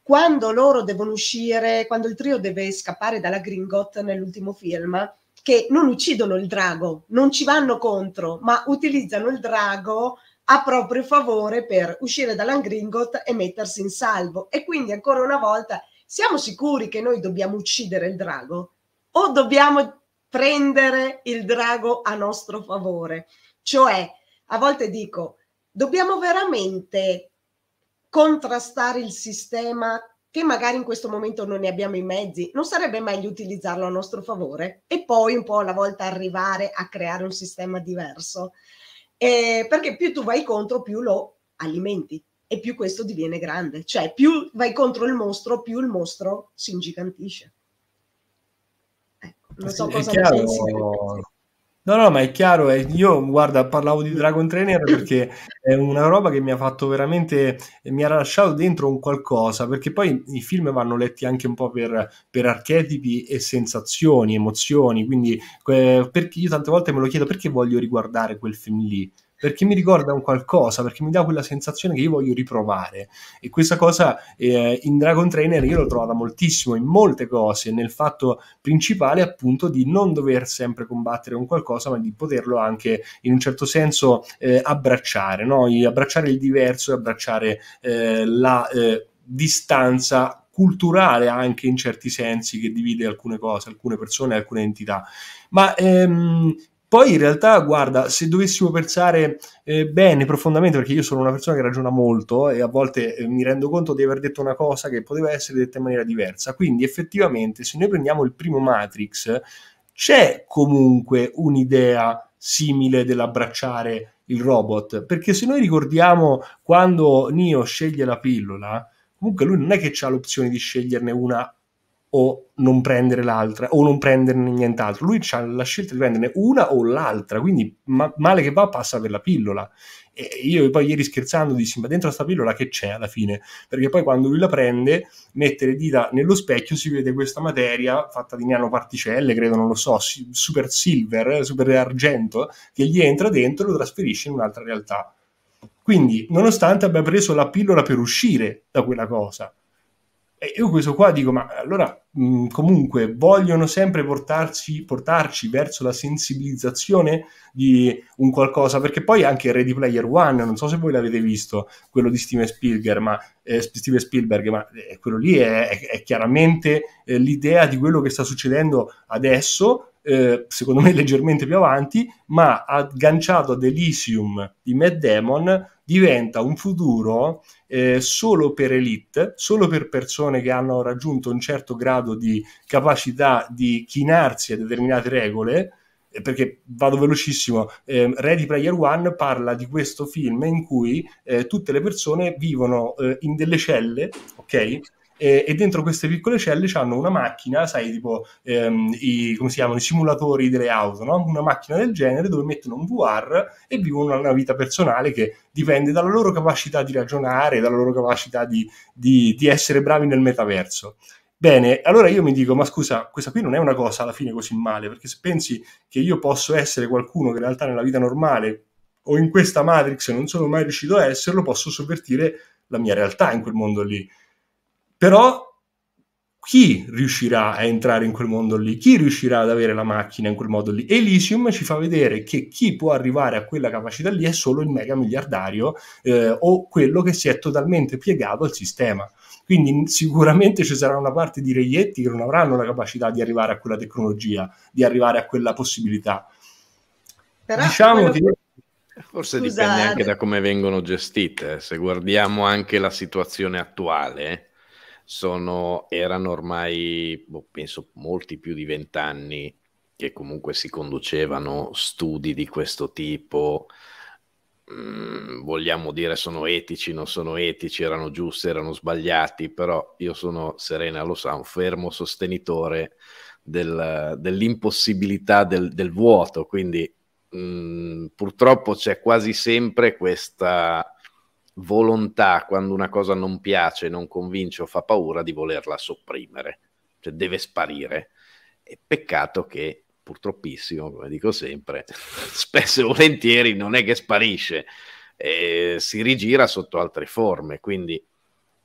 quando loro devono uscire, quando il trio deve scappare dalla Gringot nell'ultimo film, che non uccidono il drago, non ci vanno contro, ma utilizzano il drago a proprio favore per uscire dall'angringot e mettersi in salvo. E quindi ancora una volta siamo sicuri che noi dobbiamo uccidere il drago o dobbiamo prendere il drago a nostro favore? Cioè, a volte dico, dobbiamo veramente contrastare il sistema che magari in questo momento non ne abbiamo i mezzi, non sarebbe meglio utilizzarlo a nostro favore e poi un po' alla volta arrivare a creare un sistema diverso? Eh, perché più tu vai contro, più lo alimenti e più questo diviene grande, cioè più vai contro il mostro, più il mostro si ingigantisce. Ecco, non so sì, cosa chiaro, No, no, ma è chiaro, eh, io guarda, parlavo di Dragon Trainer perché è una roba che mi ha fatto veramente, mi ha lasciato dentro un qualcosa, perché poi i film vanno letti anche un po' per, per archetipi e sensazioni, emozioni, quindi eh, io tante volte me lo chiedo perché voglio riguardare quel film lì, perché mi ricorda un qualcosa, perché mi dà quella sensazione che io voglio riprovare. E questa cosa eh, in Dragon Trainer io l'ho trovata moltissimo in molte cose, nel fatto principale appunto di non dover sempre combattere un qualcosa, ma di poterlo anche in un certo senso eh, abbracciare, no? abbracciare il diverso e abbracciare eh, la eh, distanza culturale anche in certi sensi che divide alcune cose, alcune persone, alcune entità. Ma ehm, poi in realtà, guarda, se dovessimo pensare eh, bene, profondamente, perché io sono una persona che ragiona molto e a volte eh, mi rendo conto di aver detto una cosa che poteva essere detta in maniera diversa. Quindi effettivamente, se noi prendiamo il primo Matrix, c'è comunque un'idea simile dell'abbracciare il robot, perché se noi ricordiamo quando Neo sceglie la pillola, comunque lui non è che ha l'opzione di sceglierne una o non prendere l'altra o non prenderne nient'altro. Lui ha la scelta di prenderne una o l'altra, quindi ma- male che va passa per la pillola. E io poi ieri scherzando dissi, ma dentro sta pillola che c'è alla fine? Perché poi quando lui la prende, mette le dita nello specchio, si vede questa materia fatta di nanoparticelle, credo, non lo so, super silver, super argento, che gli entra dentro e lo trasferisce in un'altra realtà. Quindi, nonostante abbia preso la pillola per uscire da quella cosa, e io questo qua dico, ma allora mh, mm, comunque vogliono sempre portarci, portarci, verso la sensibilizzazione di un qualcosa, perché poi anche Ready Player One, non so se voi l'avete visto, quello di Steven Spielberg, ma, eh, Steven Spielberg, ma eh, quello lì è, è, è chiaramente eh, l'idea di quello che sta succedendo adesso, eh, secondo me leggermente più avanti, ma agganciato ad Elysium di Mad Damon diventa un futuro eh, solo per elite, solo per persone che hanno raggiunto un certo grado di capacità di chinarsi a determinate regole, eh, perché vado velocissimo, eh, Ready Player One parla di questo film in cui eh, tutte le persone vivono eh, in delle celle, ok? eh, e dentro queste piccole celle hanno una macchina, sai, tipo ehm, i, come si chiamano, i simulatori delle auto, no? una macchina del genere dove mettono un VR e vivono una vita personale che dipende dalla loro capacità di ragionare, dalla loro capacità di, di, di essere bravi nel metaverso. Bene, allora io mi dico, ma scusa, questa qui non è una cosa alla fine così male, perché se pensi che io posso essere qualcuno che in realtà nella vita normale o in questa Matrix non sono mai riuscito a esserlo, posso sovvertire la mia realtà in quel mondo lì. Però chi riuscirà a entrare in quel mondo lì? Chi riuscirà ad avere la macchina in quel modo lì? Elysium ci fa vedere che chi può arrivare a quella capacità lì è solo il mega miliardario eh, o quello che si è totalmente piegato al sistema. Quindi sicuramente ci sarà una parte di reietti che non avranno la capacità di arrivare a quella tecnologia, di arrivare a quella possibilità. Però diciamo che... Forse Scusate. dipende anche da come vengono gestite. Se guardiamo anche la situazione attuale, sono, erano ormai, boh, penso, molti più di vent'anni che comunque si conducevano studi di questo tipo. Mm, vogliamo dire sono etici, non sono etici, erano giusti, erano sbagliati, però io sono Serena, lo sa, un fermo sostenitore del, dell'impossibilità del, del, vuoto, quindi mm, purtroppo c'è quasi sempre questa volontà, quando una cosa non piace, non convince o fa paura, di volerla sopprimere, cioè deve sparire. E peccato che purtroppissimo, come dico sempre, spesso e volentieri non è che sparisce, eh, si rigira sotto altre forme, quindi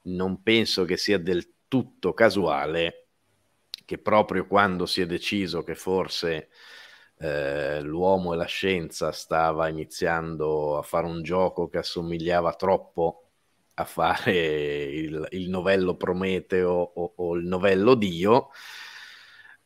non penso che sia del tutto casuale che proprio quando si è deciso che forse eh, l'uomo e la scienza stava iniziando a fare un gioco che assomigliava troppo a fare il, il novello Prometeo o, o, il novello Dio.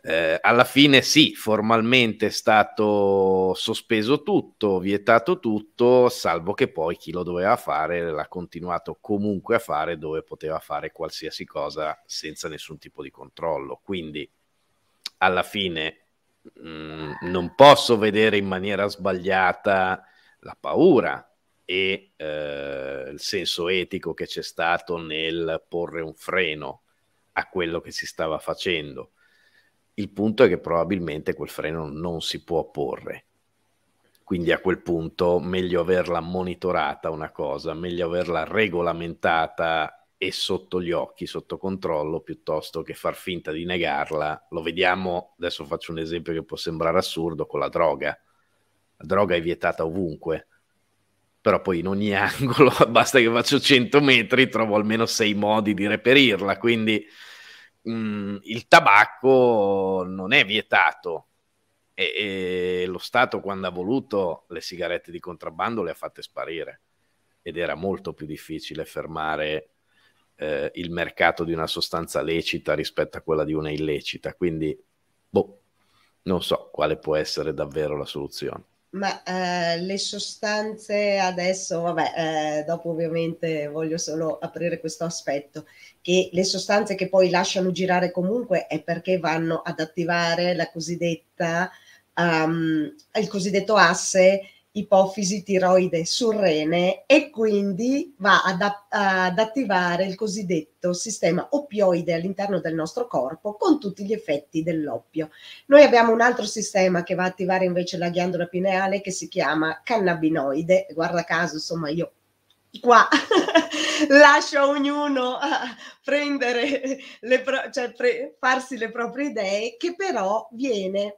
Eh, alla fine sì, formalmente è stato sospeso tutto, vietato tutto, salvo che poi chi lo doveva fare l'ha continuato comunque a fare dove poteva fare qualsiasi cosa senza nessun tipo di controllo. Quindi alla fine Mm, non posso vedere in maniera sbagliata la paura e eh, il senso etico che c'è stato nel porre un freno a quello che si stava facendo. Il punto è che probabilmente quel freno non si può porre. Quindi a quel punto meglio averla monitorata una cosa, meglio averla regolamentata e sotto gli occhi, sotto controllo, piuttosto che far finta di negarla. Lo vediamo, adesso faccio un esempio che può sembrare assurdo, con la droga. La droga è vietata ovunque, però poi in ogni angolo, basta che faccio 100 metri, trovo almeno sei modi di reperirla, quindi mh, mm, il tabacco non è vietato. E, e lo Stato quando ha voluto le sigarette di contrabbando le ha fatte sparire ed era molto più difficile fermare eh, il mercato di una sostanza lecita rispetto a quella di una illecita. Quindi, boh, non so quale può essere davvero la soluzione. Ma eh, le sostanze adesso, vabbè, eh, dopo ovviamente voglio solo aprire questo aspetto, che le sostanze che poi lasciano girare comunque è perché vanno ad attivare la cosiddetta, um, il cosiddetto asse ipofisi tiroide sul rene e quindi va ad, ad attivare il cosiddetto sistema oppioide all'interno del nostro corpo con tutti gli effetti dell'oppio. Noi abbiamo un altro sistema che va a attivare invece la ghiandola pineale che si chiama cannabinoide, guarda caso insomma io qua lascio a ognuno a ah, prendere le pro- cioè pre- farsi le proprie idee che però viene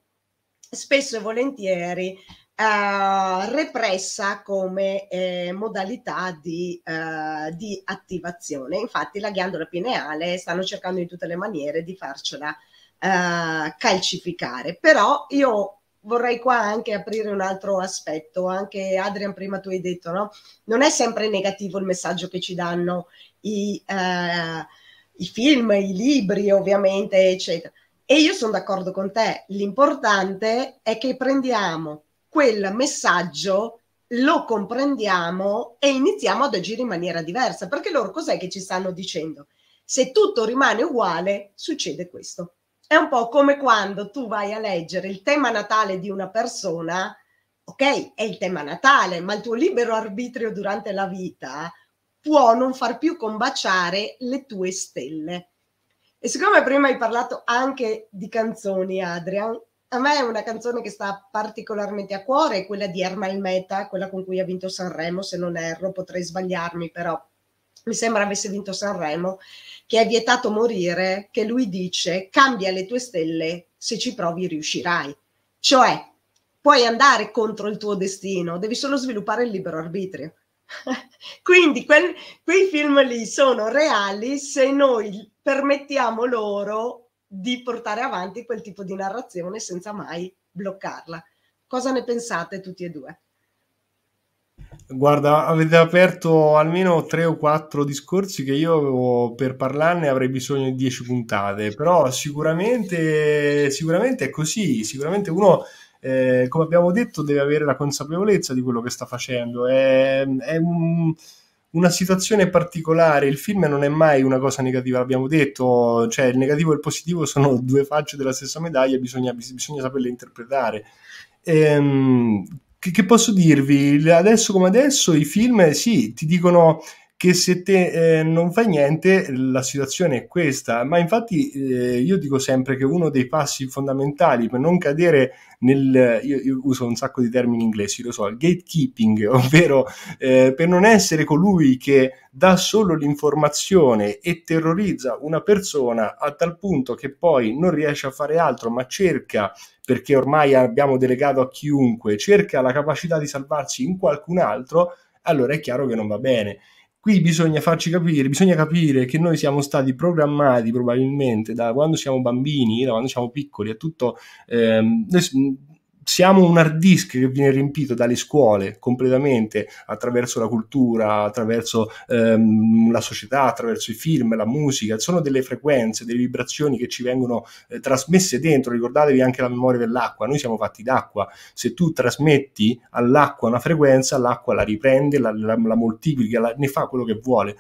spesso e volentieri eh, repressa come eh, modalità di, eh, di, attivazione. Infatti la ghiandola pineale stanno cercando in tutte le maniere di farcela eh, calcificare, però io vorrei qua anche aprire un altro aspetto, anche Adrian prima tu hai detto, no? non è sempre negativo il messaggio che ci danno i, eh, i film, i libri ovviamente, eccetera. E io sono d'accordo con te, l'importante è che prendiamo quel messaggio lo comprendiamo e iniziamo ad agire in maniera diversa, perché loro cos'è che ci stanno dicendo? Se tutto rimane uguale, succede questo. È un po' come quando tu vai a leggere il tema natale di una persona, ok, è il tema natale, ma il tuo libero arbitrio durante la vita può non far più combaciare le tue stelle. E siccome prima hai parlato anche di canzoni, Adrian, a me è una canzone che sta particolarmente a cuore quella di Ermal Meta, quella con cui ha vinto Sanremo, se non erro, potrei sbagliarmi, però mi sembra avesse vinto Sanremo, che è vietato morire, che lui dice cambia le tue stelle, se ci provi riuscirai. Cioè, puoi andare contro il tuo destino, devi solo sviluppare il libero arbitrio. Quindi quel, quei film lì sono reali se noi permettiamo loro di portare avanti quel tipo di narrazione senza mai bloccarla. Cosa ne pensate tutti e due? Guarda, avete aperto almeno tre o quattro discorsi che io avevo, per parlarne avrei bisogno di dieci puntate, però sicuramente, sicuramente è così, sicuramente uno, eh, come abbiamo detto, deve avere la consapevolezza di quello che sta facendo. È, è un una situazione particolare, il film non è mai una cosa negativa, l'abbiamo detto, cioè il negativo e il positivo sono due facce della stessa medaglia, bisogna, bisogna saperle interpretare. Ehm, che, che, posso dirvi? Adesso come adesso i film sì, ti dicono che se te eh, non fai niente la situazione è questa, ma infatti eh, io dico sempre che uno dei passi fondamentali per non cadere nel, io, io uso un sacco di termini inglesi, lo so, il gatekeeping, ovvero eh, per non essere colui che dà solo l'informazione e terrorizza una persona a tal punto che poi non riesce a fare altro, ma cerca perché ormai abbiamo delegato a chiunque, cerca la capacità di salvarsi in qualcun altro, allora è chiaro che non va bene. Qui bisogna farci capire, bisogna capire che noi siamo stati programmati probabilmente da quando siamo bambini, da quando siamo piccoli, è tutto... Ehm, siamo un hard disk che viene riempito dalle scuole completamente attraverso la cultura, attraverso ehm, la società, attraverso i film, la musica, sono delle frequenze, delle vibrazioni che ci vengono eh, trasmesse dentro, ricordatevi anche la memoria dell'acqua, noi siamo fatti d'acqua, se tu trasmetti all'acqua una frequenza, l'acqua la riprende, la, la, la moltiplica, la, ne fa quello che vuole.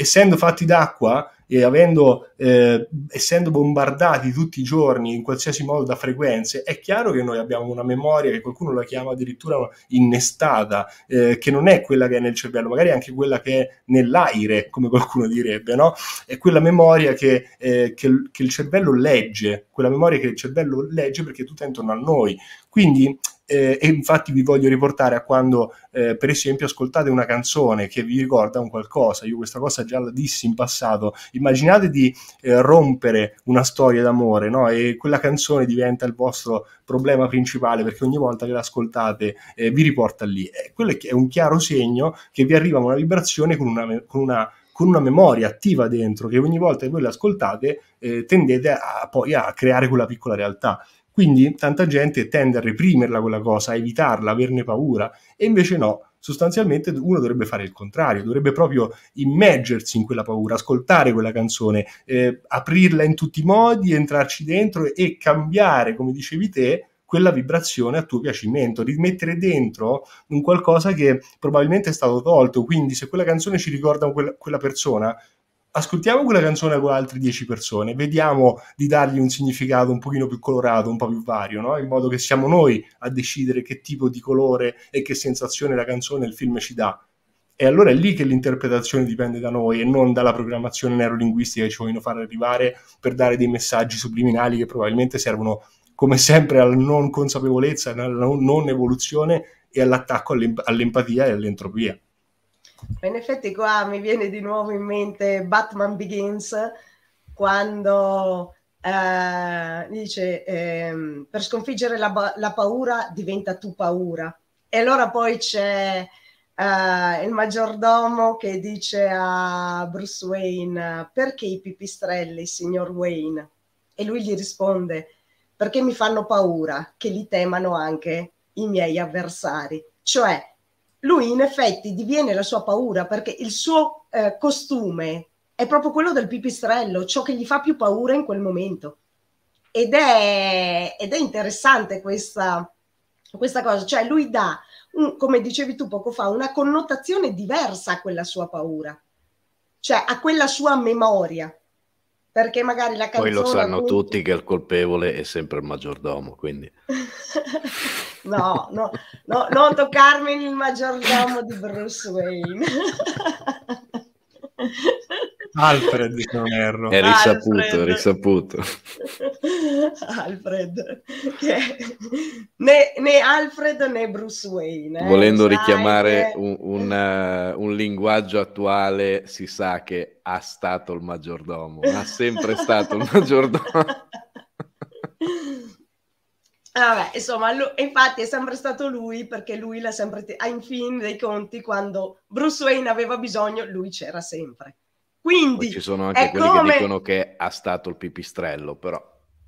Essendo fatti d'acqua, e avendo, eh, essendo bombardati tutti i giorni in qualsiasi modo da frequenze, è chiaro che noi abbiamo una memoria che qualcuno la chiama addirittura innestata, eh, che non è quella che è nel cervello, magari anche quella che è nell'aire, come qualcuno direbbe, no? È quella memoria che, eh, che, che il cervello legge, quella memoria che il cervello legge perché è tutta intorno a noi. Quindi eh, e infatti vi voglio riportare a quando, eh, per esempio, ascoltate una canzone che vi ricorda un qualcosa. Io questa cosa già la dissi in passato. Immaginate di eh, rompere una storia d'amore, no? E quella canzone diventa il vostro problema principale perché ogni volta che l'ascoltate eh, vi riporta lì. E eh, quello è un chiaro segno che vi arriva una vibrazione con una, con una con una memoria attiva dentro che ogni volta che voi l'ascoltate eh, tendete a, poi a creare quella piccola realtà. Quindi tanta gente tende a reprimerla quella cosa, a evitarla, averne paura, e invece no, sostanzialmente uno dovrebbe fare il contrario, dovrebbe proprio immergersi in quella paura, ascoltare quella canzone, eh, aprirla in tutti i modi, entrarci dentro e cambiare, come dicevi te, quella vibrazione a tuo piacimento, rimettere dentro un qualcosa che probabilmente è stato tolto, quindi se quella canzone ci ricorda quella persona, ascoltiamo quella canzone con altre dieci persone, vediamo di dargli un significato un pochino più colorato, un po' più vario, no? in modo che siamo noi a decidere che tipo di colore e che sensazione la canzone e il film ci dà. E allora è lì che l'interpretazione dipende da noi e non dalla programmazione neurolinguistica che ci vogliono far arrivare per dare dei messaggi subliminali che probabilmente servono, come sempre, alla non consapevolezza, alla non evoluzione e all'attacco all'empatia e all'entropia. In effetti qua mi viene di nuovo in mente Batman Begins quando eh, dice eh, per sconfiggere la, la, paura diventa tu paura. E allora poi c'è eh, il maggiordomo che dice a Bruce Wayne perché i pipistrelli, signor Wayne? E lui gli risponde perché mi fanno paura, che li temano anche i miei avversari. Cioè, lui in effetti diviene la sua paura perché il suo eh, costume è proprio quello del pipistrello, ciò che gli fa più paura in quel momento. Ed è, ed è interessante questa, questa, cosa, cioè lui dà, un, come dicevi tu poco fa, una connotazione diversa a quella sua paura, cioè a quella sua memoria perché magari la canzone... Poi lo sanno appunto... tutti che il colpevole è sempre il maggiordomo, quindi... no, no, no, non toccarmi il maggiordomo di Bruce Wayne. Alfred, se non erro. È risaputo, Alfred. risaputo. Alfred, che né, né, Alfred né Bruce Wayne. Eh? Volendo Sai richiamare che... un, un, uh, un, linguaggio attuale, si sa che ha stato il maggiordomo, ha sempre stato il maggiordomo. Vabbè, insomma, lui, infatti è sempre stato lui perché lui l'ha sempre, t- in fin dei conti, quando Bruce Wayne aveva bisogno, lui c'era sempre. Quindi Poi ci sono anche quelli come... che dicono che ha stato il pipistrello, però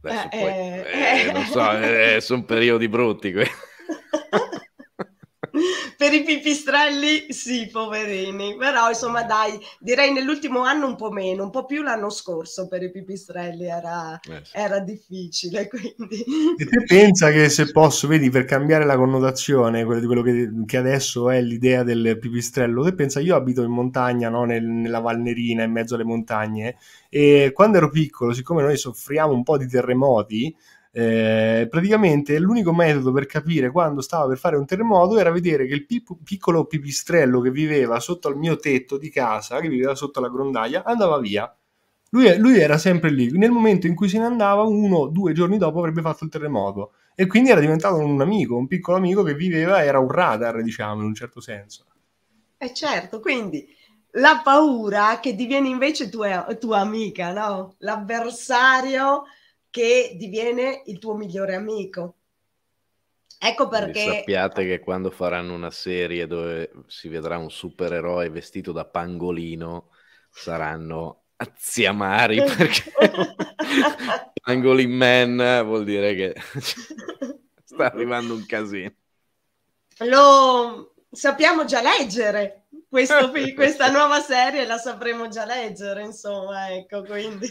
adesso eh, poi eh, eh, non so, eh. eh, sono periodi brutti. per i pipistrelli sì, poverini, però insomma dai, direi nell'ultimo anno un po' meno, un po' più l'anno scorso per i pipistrelli era, eh sì. era difficile. Quindi. E te pensa che se posso, vedi, per cambiare la connotazione quello di quello che, che adesso è l'idea del pipistrello, te pensa, io abito in montagna, no? Nel, nella Valnerina, in mezzo alle montagne, e quando ero piccolo, siccome noi soffriamo un po' di terremoti, eh, praticamente l'unico metodo per capire quando stava per fare un terremoto era vedere che il pip- piccolo pipistrello che viveva sotto al mio tetto di casa, che viveva sotto la grondaia, andava via. Lui, lui, era sempre lì. Nel momento in cui se ne andava, uno o due giorni dopo avrebbe fatto il terremoto. E quindi era diventato un amico, un piccolo amico che viveva, era un radar, diciamo, in un certo senso. E eh certo, quindi la paura che diviene invece tua, tua amica, no? L'avversario che diviene il tuo migliore amico. Ecco perché... Quindi sappiate che quando faranno una serie dove si vedrà un supereroe vestito da pangolino, saranno azziamari perché pangolin man vuol dire che sta arrivando un casino. Lo sappiamo già leggere, questo, questa nuova serie la sapremo già leggere, insomma, ecco, quindi...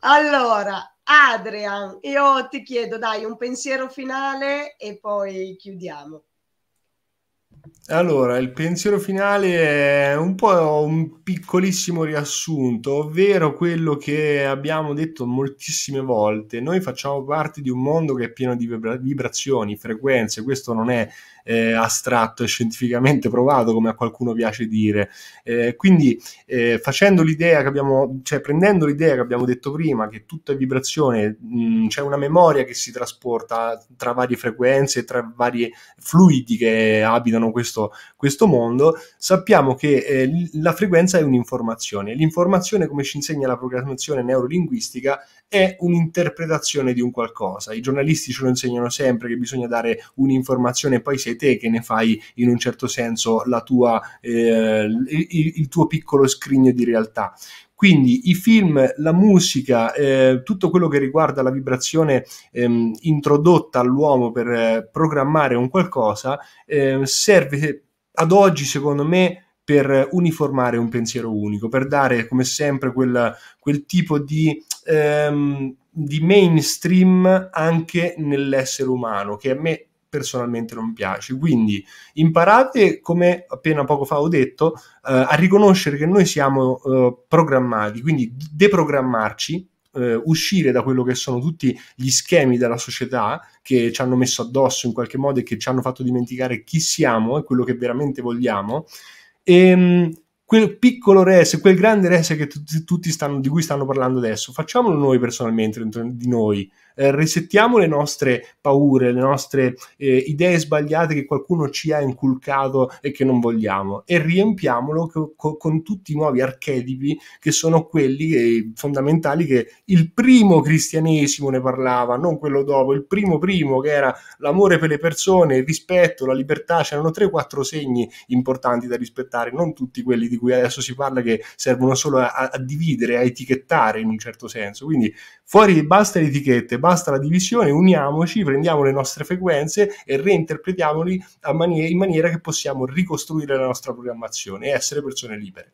Allora, Adrian, io ti chiedo, dai, un pensiero finale e poi chiudiamo. Allora, il pensiero finale è un po' un piccolissimo riassunto, ovvero quello che abbiamo detto moltissime volte. Noi facciamo parte di un mondo che è pieno di vibra- vibrazioni, frequenze, questo non è eh, astratto e scientificamente provato, come a qualcuno piace dire. Eh, quindi eh, facendo l'idea che abbiamo, cioè prendendo l'idea che abbiamo detto prima, che tutta è vibrazione, mh, mm, c'è una memoria che si trasporta tra varie frequenze, tra vari fluidi che abitano questo, questo mondo, sappiamo che eh, la frequenza è un'informazione. L'informazione, come ci insegna la programmazione neurolinguistica, è un'interpretazione di un qualcosa. I giornalisti ce lo insegnano sempre che bisogna dare un'informazione poi sei te che ne fai in un certo senso tua, eh, il, il tuo piccolo scrigno di realtà. Quindi i film, la musica, eh, tutto quello che riguarda la vibrazione ehm, introdotta all'uomo per eh, programmare un qualcosa eh, serve ad oggi, secondo me, per uniformare un pensiero unico, per dare come sempre quel, quel tipo di, ehm, di mainstream anche nell'essere umano, che a me personalmente non piace. Quindi imparate, come appena poco fa ho detto, eh, a riconoscere che noi siamo eh, programmati, quindi deprogrammarci. Eh, uscire da quello che sono tutti gli schemi della società che ci hanno messo addosso in qualche modo e che ci hanno fatto dimenticare chi siamo e quello che veramente vogliamo Eh, quel piccolo res, quel grande res che t- tutti stanno, di cui stanno parlando adesso, facciamolo noi personalmente dentro di noi, eh, resettiamo le nostre paure, le nostre eh, idee sbagliate che qualcuno ci ha inculcato e che non vogliamo e riempiamolo co- co- con tutti i nuovi archetipi che sono quelli che, fondamentali che il primo cristianesimo ne parlava, non quello dopo, il primo primo che era l'amore per le persone, il rispetto, la libertà, c'erano 3-4 segni importanti da rispettare, non tutti quelli di di cui adesso si parla che servono solo a, a dividere, a etichettare in un certo senso. Quindi fuori basta le etichette, basta la divisione, uniamoci, prendiamo le nostre frequenze e reinterpretiamoli mani- in maniera che possiamo ricostruire la nostra programmazione e essere persone libere.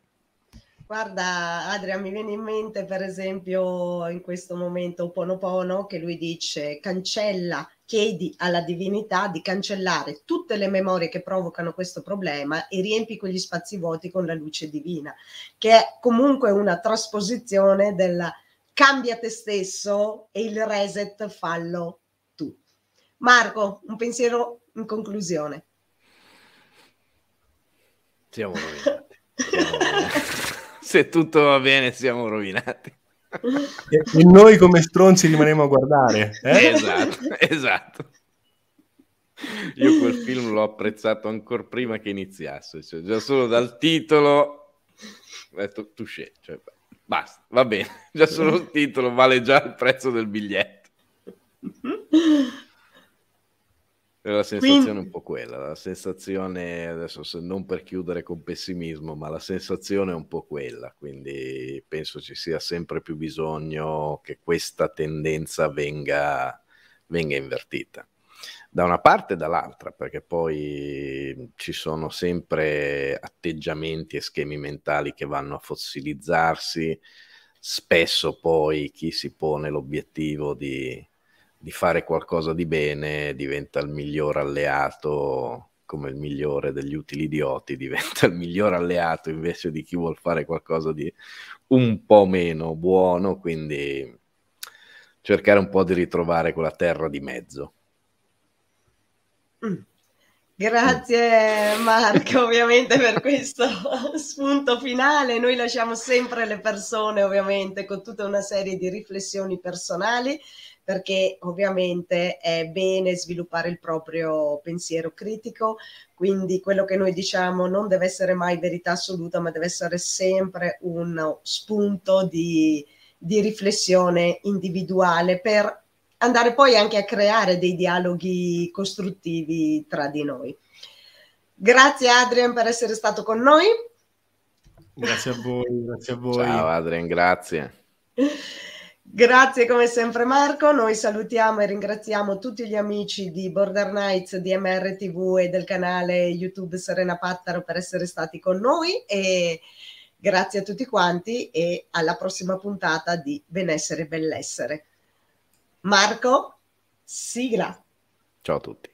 Guarda, Adria, mi viene in mente per esempio in questo momento Ponopono che lui dice cancella, chiedi alla divinità di cancellare tutte le memorie che provocano questo problema e riempi quegli spazi vuoti con la luce divina, che è comunque una trasposizione del cambia te stesso e il reset fallo tu. Marco, un pensiero in conclusione. Siamo noi. Siamo noi. se tutto va bene siamo rovinati. E noi come stronzi rimaniamo a guardare. Eh? Esatto, esatto. Io quel film l'ho apprezzato ancora prima che iniziasse, cioè, già solo dal titolo ho detto touché, cioè, basta, va bene, già solo il titolo vale già il prezzo del biglietto. la sensazione Quindi... un po' quella, la sensazione, adesso non per chiudere con pessimismo, ma la sensazione è un po' quella, quindi penso ci sia sempre più bisogno che questa tendenza venga, venga invertita. Da una parte e dall'altra, perché poi ci sono sempre atteggiamenti e schemi mentali che vanno a fossilizzarsi, spesso poi chi si pone l'obiettivo di di fare qualcosa di bene diventa il miglior alleato come il migliore degli utili idioti diventa il miglior alleato invece di chi vuol fare qualcosa di un po' meno buono, quindi cercare un po' di ritrovare quella terra di mezzo. Mm. Grazie Marco ovviamente per questo spunto finale. Noi lasciamo sempre le persone ovviamente con tutta una serie di riflessioni personali perché ovviamente è bene sviluppare il proprio pensiero critico, quindi quello che noi diciamo non deve essere mai verità assoluta, ma deve essere sempre uno spunto di, di riflessione individuale per andare poi anche a creare dei dialoghi costruttivi tra di noi. Grazie Adrian per essere stato con noi. Grazie a voi, grazie a voi. Ciao Adrian, grazie. Grazie come sempre Marco, noi salutiamo e ringraziamo tutti gli amici di Border Nights, di MRTV e del canale YouTube Serena Pattaro per essere stati con noi e grazie a tutti quanti e alla prossima puntata di Benessere e Bellessere. Marco, sigla. Ciao a tutti.